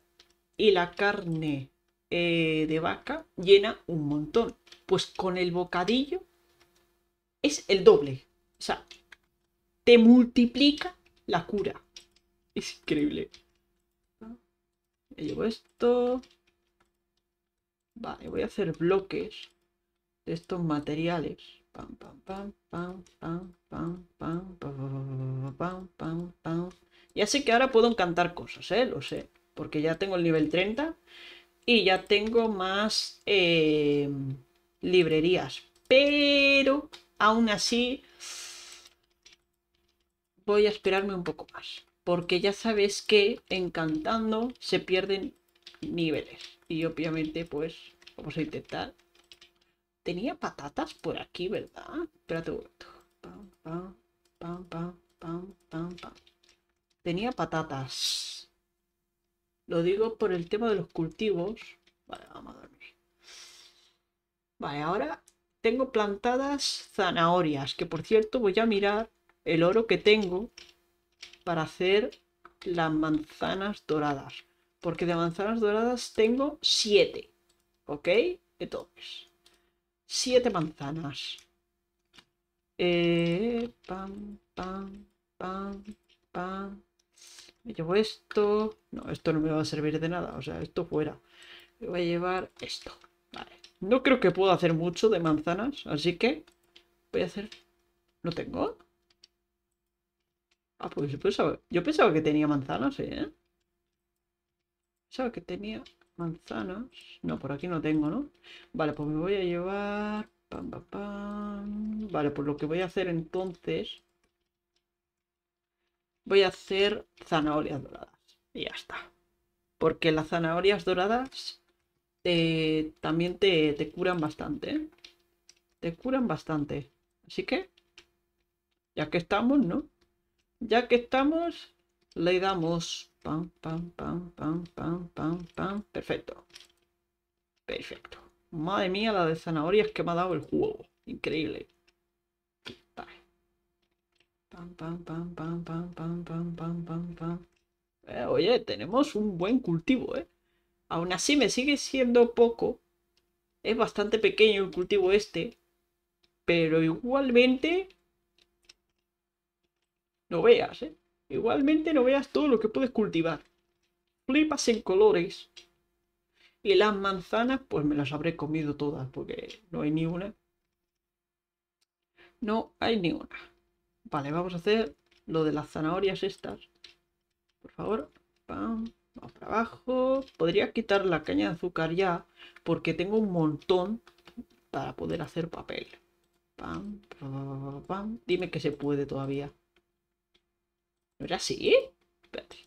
y la carne eh, de vaca llena un montón. Pues con el bocadillo es el doble. O sea, te multiplica la cura. Es increíble. Ah. Me llevo esto. Vale, voy a hacer bloques estos materiales. Ya sé que ahora puedo encantar cosas, ¿eh? Lo sé. Porque ya tengo el nivel 30 y ya tengo más eh, librerías. Pero aún así voy a esperarme un poco más. Porque ya sabes que encantando se pierden niveles. Y obviamente pues vamos a intentar Tenía patatas por aquí, ¿verdad? Espérate un momento. Tenía patatas. Lo digo por el tema de los cultivos. Vale, vamos a dormir. Vale, ahora tengo plantadas zanahorias, que por cierto voy a mirar el oro que tengo para hacer las manzanas doradas. Porque de manzanas doradas tengo siete. ¿Ok? Entonces, siete manzanas. Eh, pam, Me llevo esto. No, esto no me va a servir de nada. O sea, esto fuera. Me voy a llevar esto. Vale. No creo que pueda hacer mucho de manzanas. Así que voy a hacer... ¿No tengo? Ah, pues yo pensaba, yo pensaba que tenía manzanas, ¿eh? Pensaba que tenía manzanas. No, por aquí no tengo, ¿no? Vale, pues me voy a llevar... Pam, pam, Vale, pues lo que voy a hacer entonces... Voy a hacer zanahorias doradas. Y ya está. Porque las zanahorias doradas eh, también te, te, curan bastante. ¿eh? Te curan bastante. Así que, ya que estamos, ¿no? Ya que estamos, le damos pam, pam, pam, pam, pam, pam, pam. Perfecto. Perfecto. Madre mía, la de zanahorias que me ha dado el juego. Increíble. Pam, pam, pam, pam, pam, pam, pam, pam, pam, oye, tenemos un buen cultivo, ¿eh? Aún así me sigue siendo poco. Es bastante pequeño el cultivo este. Pero igualmente... No veas, ¿eh? Igualmente no veas todo lo que puedes cultivar. Flipas en colores. Y las manzanas, pues me las habré comido todas, porque no hay ni una. No hay ni una. Vale, vamos a hacer lo de las zanahorias estas. Por favor. Vamos para abajo. Podría quitar la caña de azúcar ya, porque tengo un montón para poder hacer papel. Dime que se puede todavía. ¿No era así? Espérate.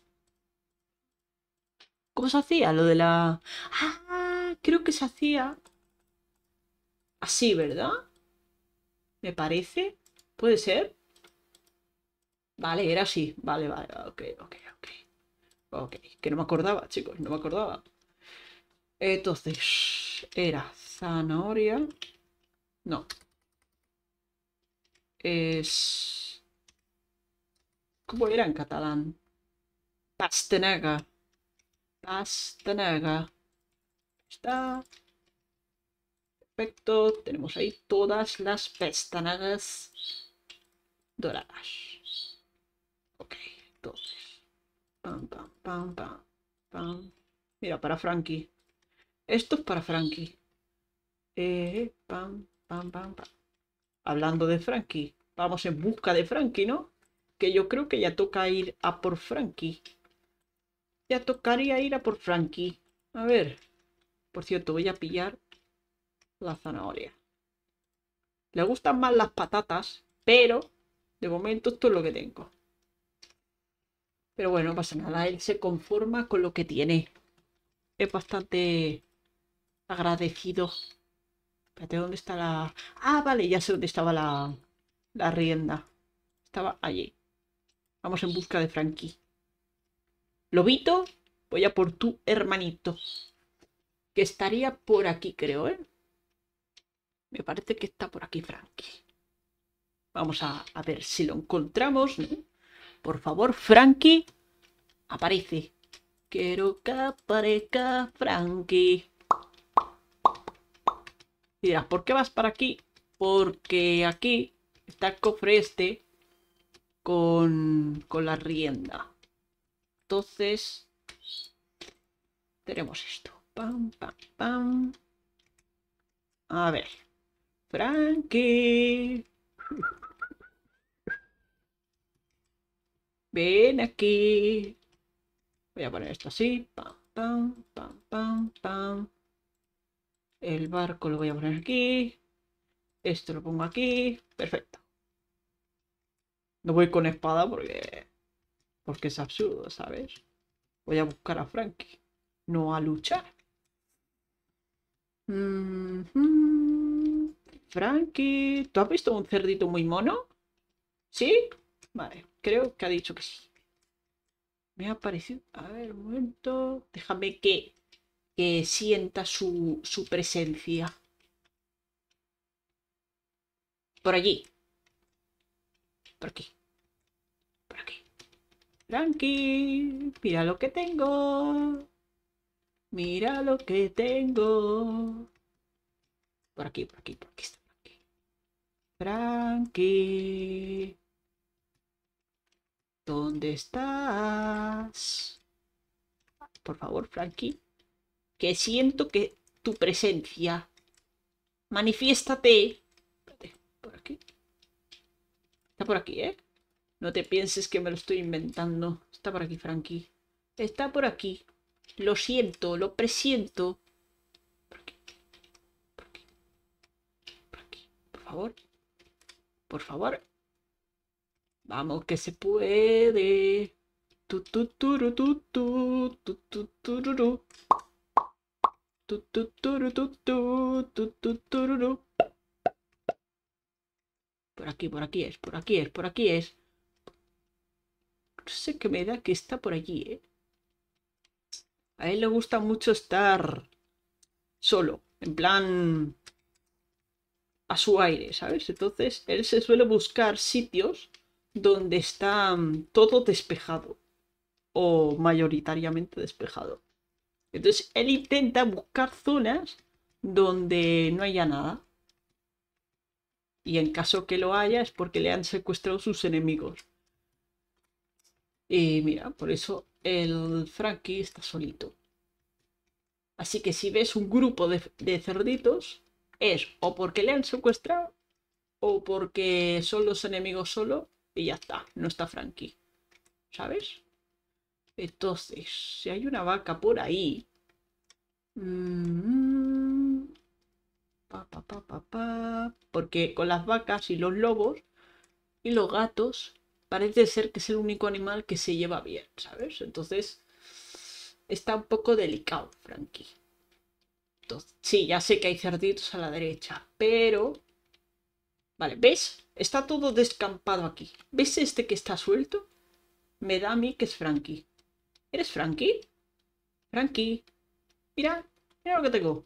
¿Cómo se hacía lo de la...? Ah, creo que se hacía... Así, ¿verdad? Me parece. ¿Puede ser? Vale, era así. Vale, vale, ok, ok, ok. Ok, que no me acordaba, chicos, no me acordaba. Entonces, era zanahoria. No. Es... ¿Cómo era en catalán? Pastenaga. Pastenaga. Está. Perfecto. Tenemos ahí todas las pestanagas doradas. Ok, entonces. Pam, pam, pam, pam, Mira, para Frankie. Esto es para Frankie. Eh, pam, pam, pam, pam. Hablando de Frankie. Vamos en busca de Frankie, ¿no? que yo creo que ya toca ir a por Frankie. Ya tocaría ir a por Frankie. A ver. Por cierto, voy a pillar la zanahoria. Le gustan más las patatas, pero de momento esto es lo que tengo. Pero bueno, no pasa nada. Él se conforma con lo que tiene. Es bastante agradecido. Espérate, ¿dónde está la...? Ah, vale, ya sé dónde estaba la, la rienda. Estaba allí. Vamos en busca de Frankie. Lobito, voy a por tu hermanito. Que estaría por aquí, creo, ¿eh? Me parece que está por aquí Frankie. Vamos a, ver si lo encontramos. Por favor, Frankie, aparece. Quiero que aparezca Frankie. Y ¿por qué vas para aquí? Porque aquí está el cofre este con, la rienda. Entonces, tenemos esto. Pam, pam, pam. A ver. Frankie. Ven aquí. Voy a poner esto así. El barco lo voy a poner aquí. Esto lo pongo aquí. Perfecto. No voy con espada porque. Porque es absurdo, ¿sabes? Voy a buscar a Frankie. No a luchar. Frankie. ¿Tú has visto un cerdito muy mono? ¿Sí? Vale, creo que ha dicho que sí. Me ha parecido. A ver, un momento. Déjame que, que sienta su, su presencia. Por allí. Por aquí. Por aquí. Tranqui, mira lo que tengo. Mira lo que tengo. Por aquí, por aquí, por aquí ¿Dónde estás? Por favor, Frankie. Que siento que tu presencia. Manifiéstate. Está por aquí, ¿eh? No te pienses que me lo estoy inventando. Está por aquí, Frankie. Está por aquí. Lo siento, lo presiento. Por aquí. Por aquí. Por aquí. Por favor. Por favor. Vamos, que se puede. Tu, tu, tu, tu, tu, tu, tu, tu, tu, tu, tu, tu, tu, tu, tu, tu, tu, tu, por aquí, por aquí es, por aquí es, por aquí es. No sé qué me da que está por allí, ¿eh? A él le gusta mucho estar solo, en plan a su aire, ¿sabes? Entonces, él se suele buscar sitios donde está mm, todo despejado o mayoritariamente despejado. Entonces, él intenta buscar zonas donde no haya nada. Y en caso que lo haya es porque le han secuestrado sus enemigos. Y mira, por eso el Frankie está solito. Así que si ves un grupo de, cerditos, es o porque le han secuestrado o porque son los enemigos solo y ya está, no está Frankie. ¿Sabes? Entonces, si hay una vaca por ahí... Mm, porque con las vacas y los lobos y los gatos parece ser que es el único animal que se lleva bien, ¿sabes? Entonces está un poco delicado, Frankie. sí, ya sé que hay cerditos a la derecha, pero... Vale, ¿ves? Está todo descampado aquí. ¿Ves este que está suelto? Me da a mí que es Frankie. ¿Eres Frankie? Frankie. Mira, mira lo que tengo.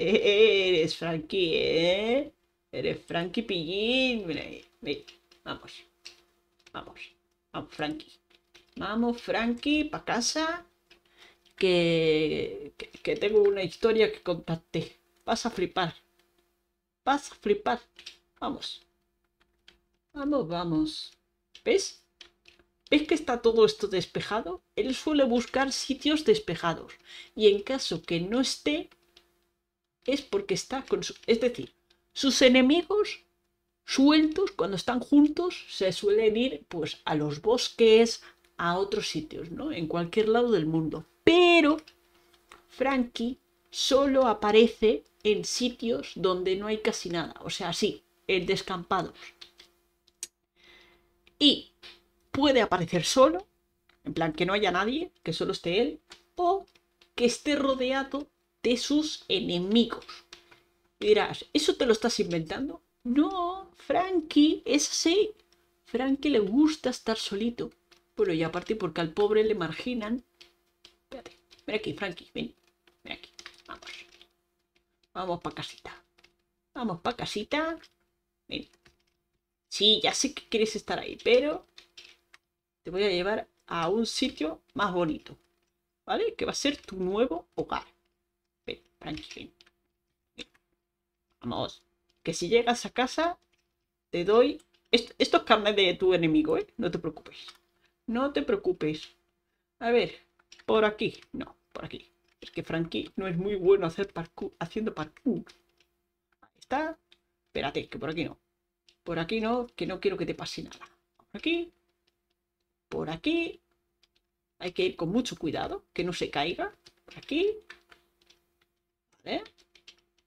Eres Frankie, ¿eh? Eres Frankie Pillín. Mira ahí. Vamos. Vamos. Vamos, Frankie. Vamos, Frankie, para casa. Que, que, que, tengo una historia que contarte. Vas a flipar. Vas a flipar. Vamos. Vamos, vamos. ¿Ves? ¿Ves que está todo esto despejado? Él suele buscar sitios despejados. Y en caso que no esté, es porque está con su... Es decir, sus enemigos sueltos, cuando están juntos, se suelen ir pues a los bosques, a otros sitios, ¿no? En cualquier lado del mundo. Pero Frankie solo aparece en sitios donde no hay casi nada. O sea, sí, en descampados. Y puede aparecer solo, en plan que no haya nadie, que solo esté él, o que esté rodeado de sus enemigos. Y dirás, ¿eso te lo estás inventando? No, Frankie es así. Frankie le gusta estar solito. Bueno, y aparte porque al pobre le marginan. Espérate, ven aquí, Frankie, ven. Ven aquí, vamos. Vamos para casita. Vamos para casita. Ven. Sí, ya sé que quieres estar ahí, pero te voy a llevar a un sitio más bonito. ¿Vale? Que va a ser tu nuevo hogar. Vamos. Que si llegas a casa, te doy... Esto estos carnes de tu enemigo, ¿eh? No te preocupes. No te preocupes. A ver, por aquí. No, por aquí. Es que Frankie no es muy bueno hacer haciendo parkour. Ahí está. Espérate, que por aquí no. Por aquí no, que no quiero que te pase nada. Por aquí. Por aquí. Hay que ir con mucho cuidado, que no se caiga. Por aquí. ¿Eh?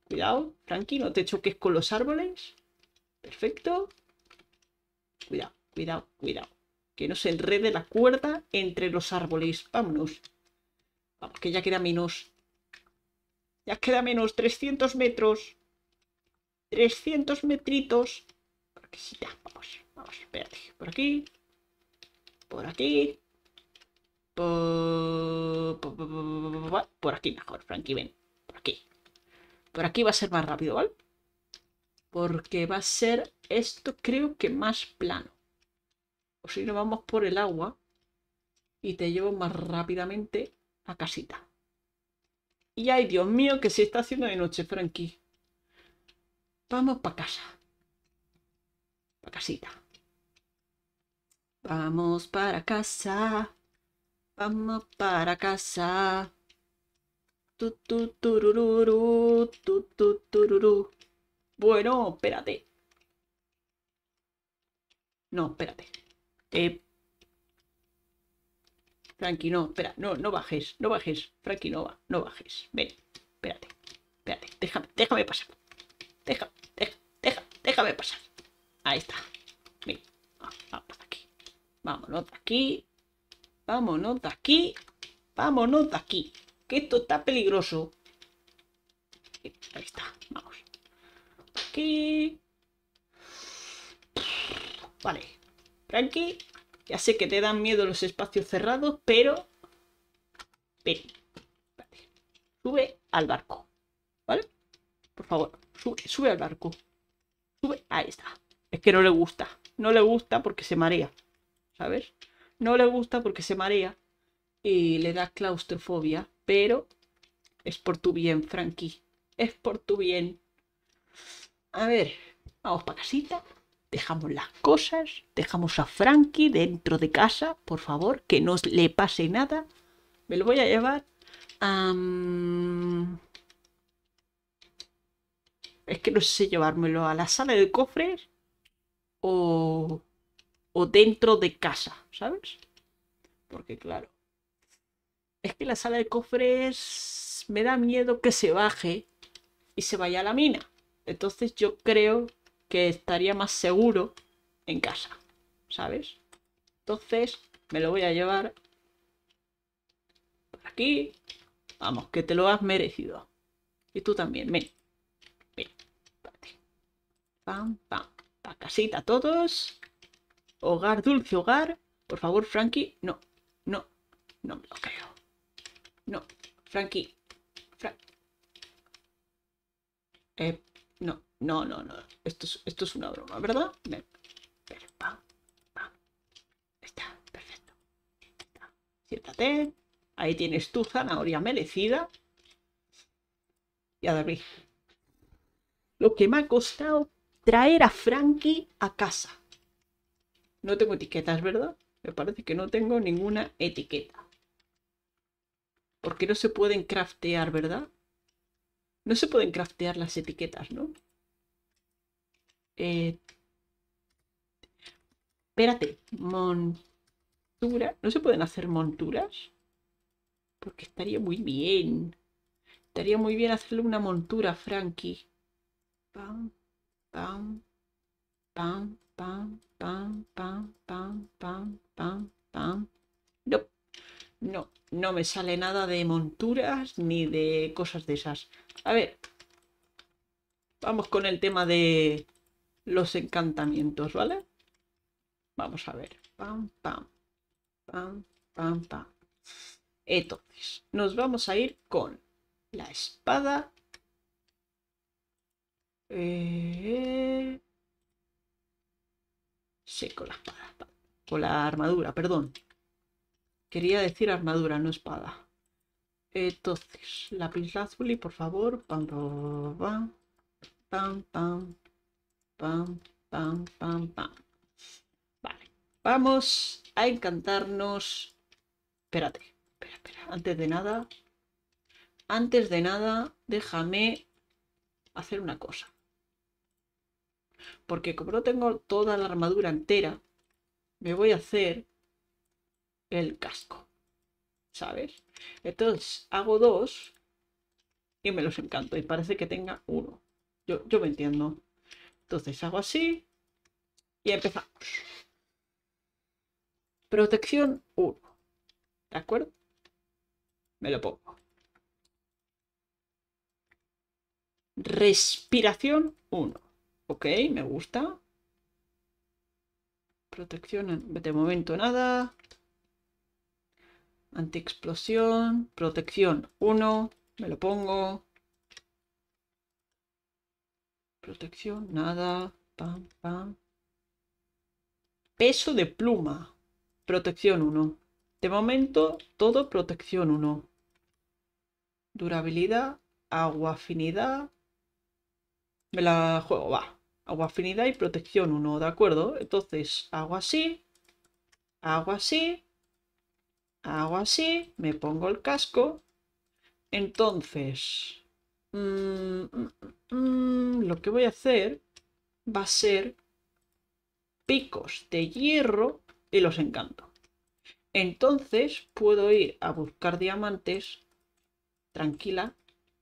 Cuidado, tranquilo, te choques con los árboles. Perfecto. Cuidado, cuidado, cuidado. Que no se enrede la cuerda entre los árboles. Vámonos. Vamos, que ya queda menos. Ya queda menos. 300 metros. 300 metritos. Por aquí. Por aquí. Por, por aquí mejor, Frankie, ven. Por aquí va a ser más rápido, ¿vale? Porque va a ser esto creo que más plano. O si no vamos por el agua y te llevo más rápidamente a casita. Y ay, Dios mío, que se está haciendo de noche, Frankie. Vamos para casa. Para casita. Vamos para casa. Vamos para casa. Bueno, espérate. No, espérate. Eh... Frankie, no, espera, no, no bajes, no bajes. Frankie, no, no bajes. Ven, espérate, espérate, déjame, déjame pasar. Déjame, deja, déjame pasar. Ahí está. vamos de aquí. Vámonos de aquí. Vámonos de aquí. Vámonos de aquí esto está peligroso. Ahí está, vamos. Aquí. Vale. Frankie, ya sé que te dan miedo los espacios cerrados, pero... Ven. Sube al barco. ¿Vale? Por favor, sube, sube al barco. Sube. Ahí está. Es que no le gusta. No le gusta porque se marea. ¿Sabes? No le gusta porque se marea y le da claustrofobia pero es por tu bien, Frankie. Es por tu bien. A ver, vamos para casita. Dejamos las cosas, dejamos a Frankie dentro de casa, por favor, que no le pase nada. Me lo voy a llevar mm, Es que no sé llevármelo a la sala de cofres o, o dentro de casa, ¿sabes? Porque claro, es que la sala de cofres me da miedo que se baje y se vaya a la mina. Entonces yo creo que estaría más seguro en casa, ¿sabes? Entonces me lo voy a llevar por aquí. Vamos, que te lo has merecido. Y tú también, ven. Ven, Pam, pam. Pa casita a todos. Hogar, dulce hogar. Por favor, Frankie, no, no, no me lo creo. No, Frankie. Eh, no, no, no, no. Esto es, esto es una broma, ¿verdad? Está, perfecto. Siéntate. Ahí tienes tu zanahoria merecida. Y a Lo que me ha costado traer a Frankie a casa. No tengo etiquetas, ¿verdad? Me parece que no tengo ninguna etiqueta. Porque no se pueden craftear, ¿verdad? No se pueden craftear las etiquetas, ¿no? Eh, espérate, montura. ¿No se pueden hacer monturas? Porque estaría muy bien. Estaría muy bien hacerle una montura, Frankie. Pam, pam, pam, pam, pam, pam, pam, pam, pam, pam. No. No, no me sale nada de monturas ni de cosas de esas. A ver, vamos con el tema de los encantamientos, ¿vale? Vamos a ver. Pam, pam, pam, pam, pam. Entonces, nos vamos a ir con la espada. Eh... Sí, con la espada. Con la armadura, perdón. Quería decir armadura, no espada. Entonces, lápiz y por favor. Vale, vamos a encantarnos. Espérate, espera. Antes de nada, antes de nada, déjame hacer una cosa. Porque como no tengo toda la armadura entera, me voy a hacer el casco. ¿Sabes? Entonces hago dos y me los encanto. Y parece que tenga uno. Yo, me entiendo. Entonces hago así y empezamos. Protección 1. ¿De acuerdo? Me lo pongo. Respiración 1. Ok, me gusta. Protección de momento nada. Antiexplosión, protección 1, me lo pongo. Protección, nada, pam, pam. Peso de pluma, protección 1. De momento, todo protección 1. Durabilidad, agua afinidad. Me la juego, va. Agua afinidad y protección 1, ¿de acuerdo? Entonces, hago así, hago así, hago así, me pongo el casco. Entonces, lo que voy a hacer va a ser picos de hierro y los encanto. Entonces puedo ir a buscar diamantes tranquila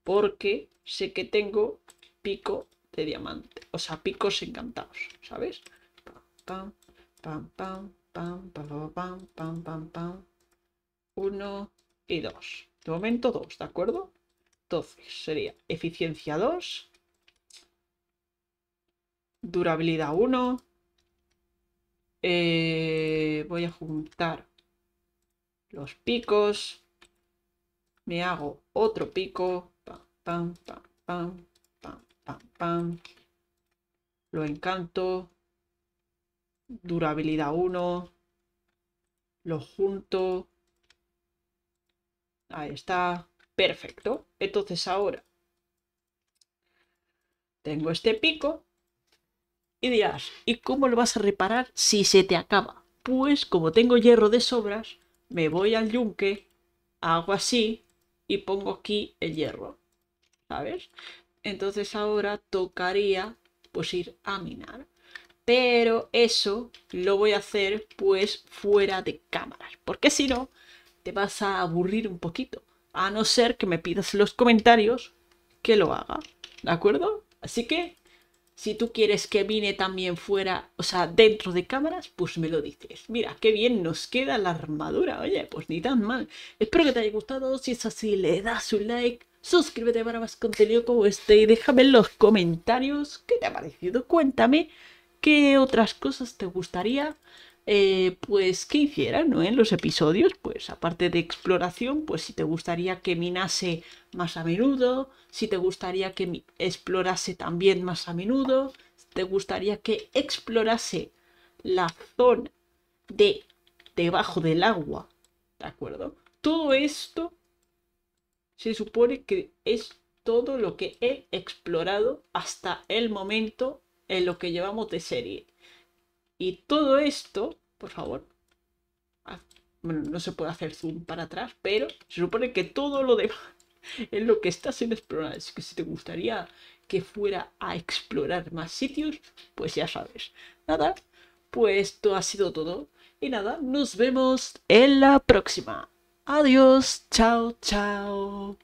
porque sé que tengo pico de diamante, o sea, picos encantados, ¿sabes? pam, pam, pam, pam, pam, pam, pam, pam, pam. 1 y 2. De momento 2, ¿de acuerdo? Entonces sería eficiencia 2, durabilidad 1, eh, voy a juntar los picos, me hago otro pico, pam, pam, pam, pam, pam, pam, lo encanto, durabilidad 1, lo junto, Ahí está. Perfecto. Entonces ahora tengo este pico y dirás, ¿y cómo lo vas a reparar si se te acaba? Pues como tengo hierro de sobras, me voy al yunque, hago así y pongo aquí el hierro. ¿Sabes? Entonces ahora tocaría pues ir a minar. Pero eso lo voy a hacer pues fuera de cámaras, porque si no te vas a aburrir un poquito. A no ser que me pidas en los comentarios que lo haga. ¿De acuerdo? Así que, si tú quieres que vine también fuera, o sea, dentro de cámaras, pues me lo dices. Mira, qué bien nos queda la armadura. Oye, pues ni tan mal. Espero que te haya gustado. Si es así, le das un like. Suscríbete para más contenido como este y déjame en los comentarios qué te ha parecido. Cuéntame qué otras cosas te gustaría eh, pues, ¿qué hiciera? ¿no? en los episodios? Pues, aparte de exploración, pues si te gustaría que minase más a menudo, si te gustaría que explorase también más a menudo, si te gustaría que explorase la zona de debajo del agua, ¿de acuerdo? Todo esto se supone que es todo lo que he explorado hasta el momento en lo que llevamos de serie. Y todo esto por favor. Ah, bueno, no se puede hacer zoom para atrás, pero se supone que todo lo demás es lo que está sin explorar. Así que si te gustaría que fuera a explorar más sitios, pues ya sabes. Nada, pues esto ha sido todo. Y nada, nos vemos en la próxima. Adiós, chao, chao.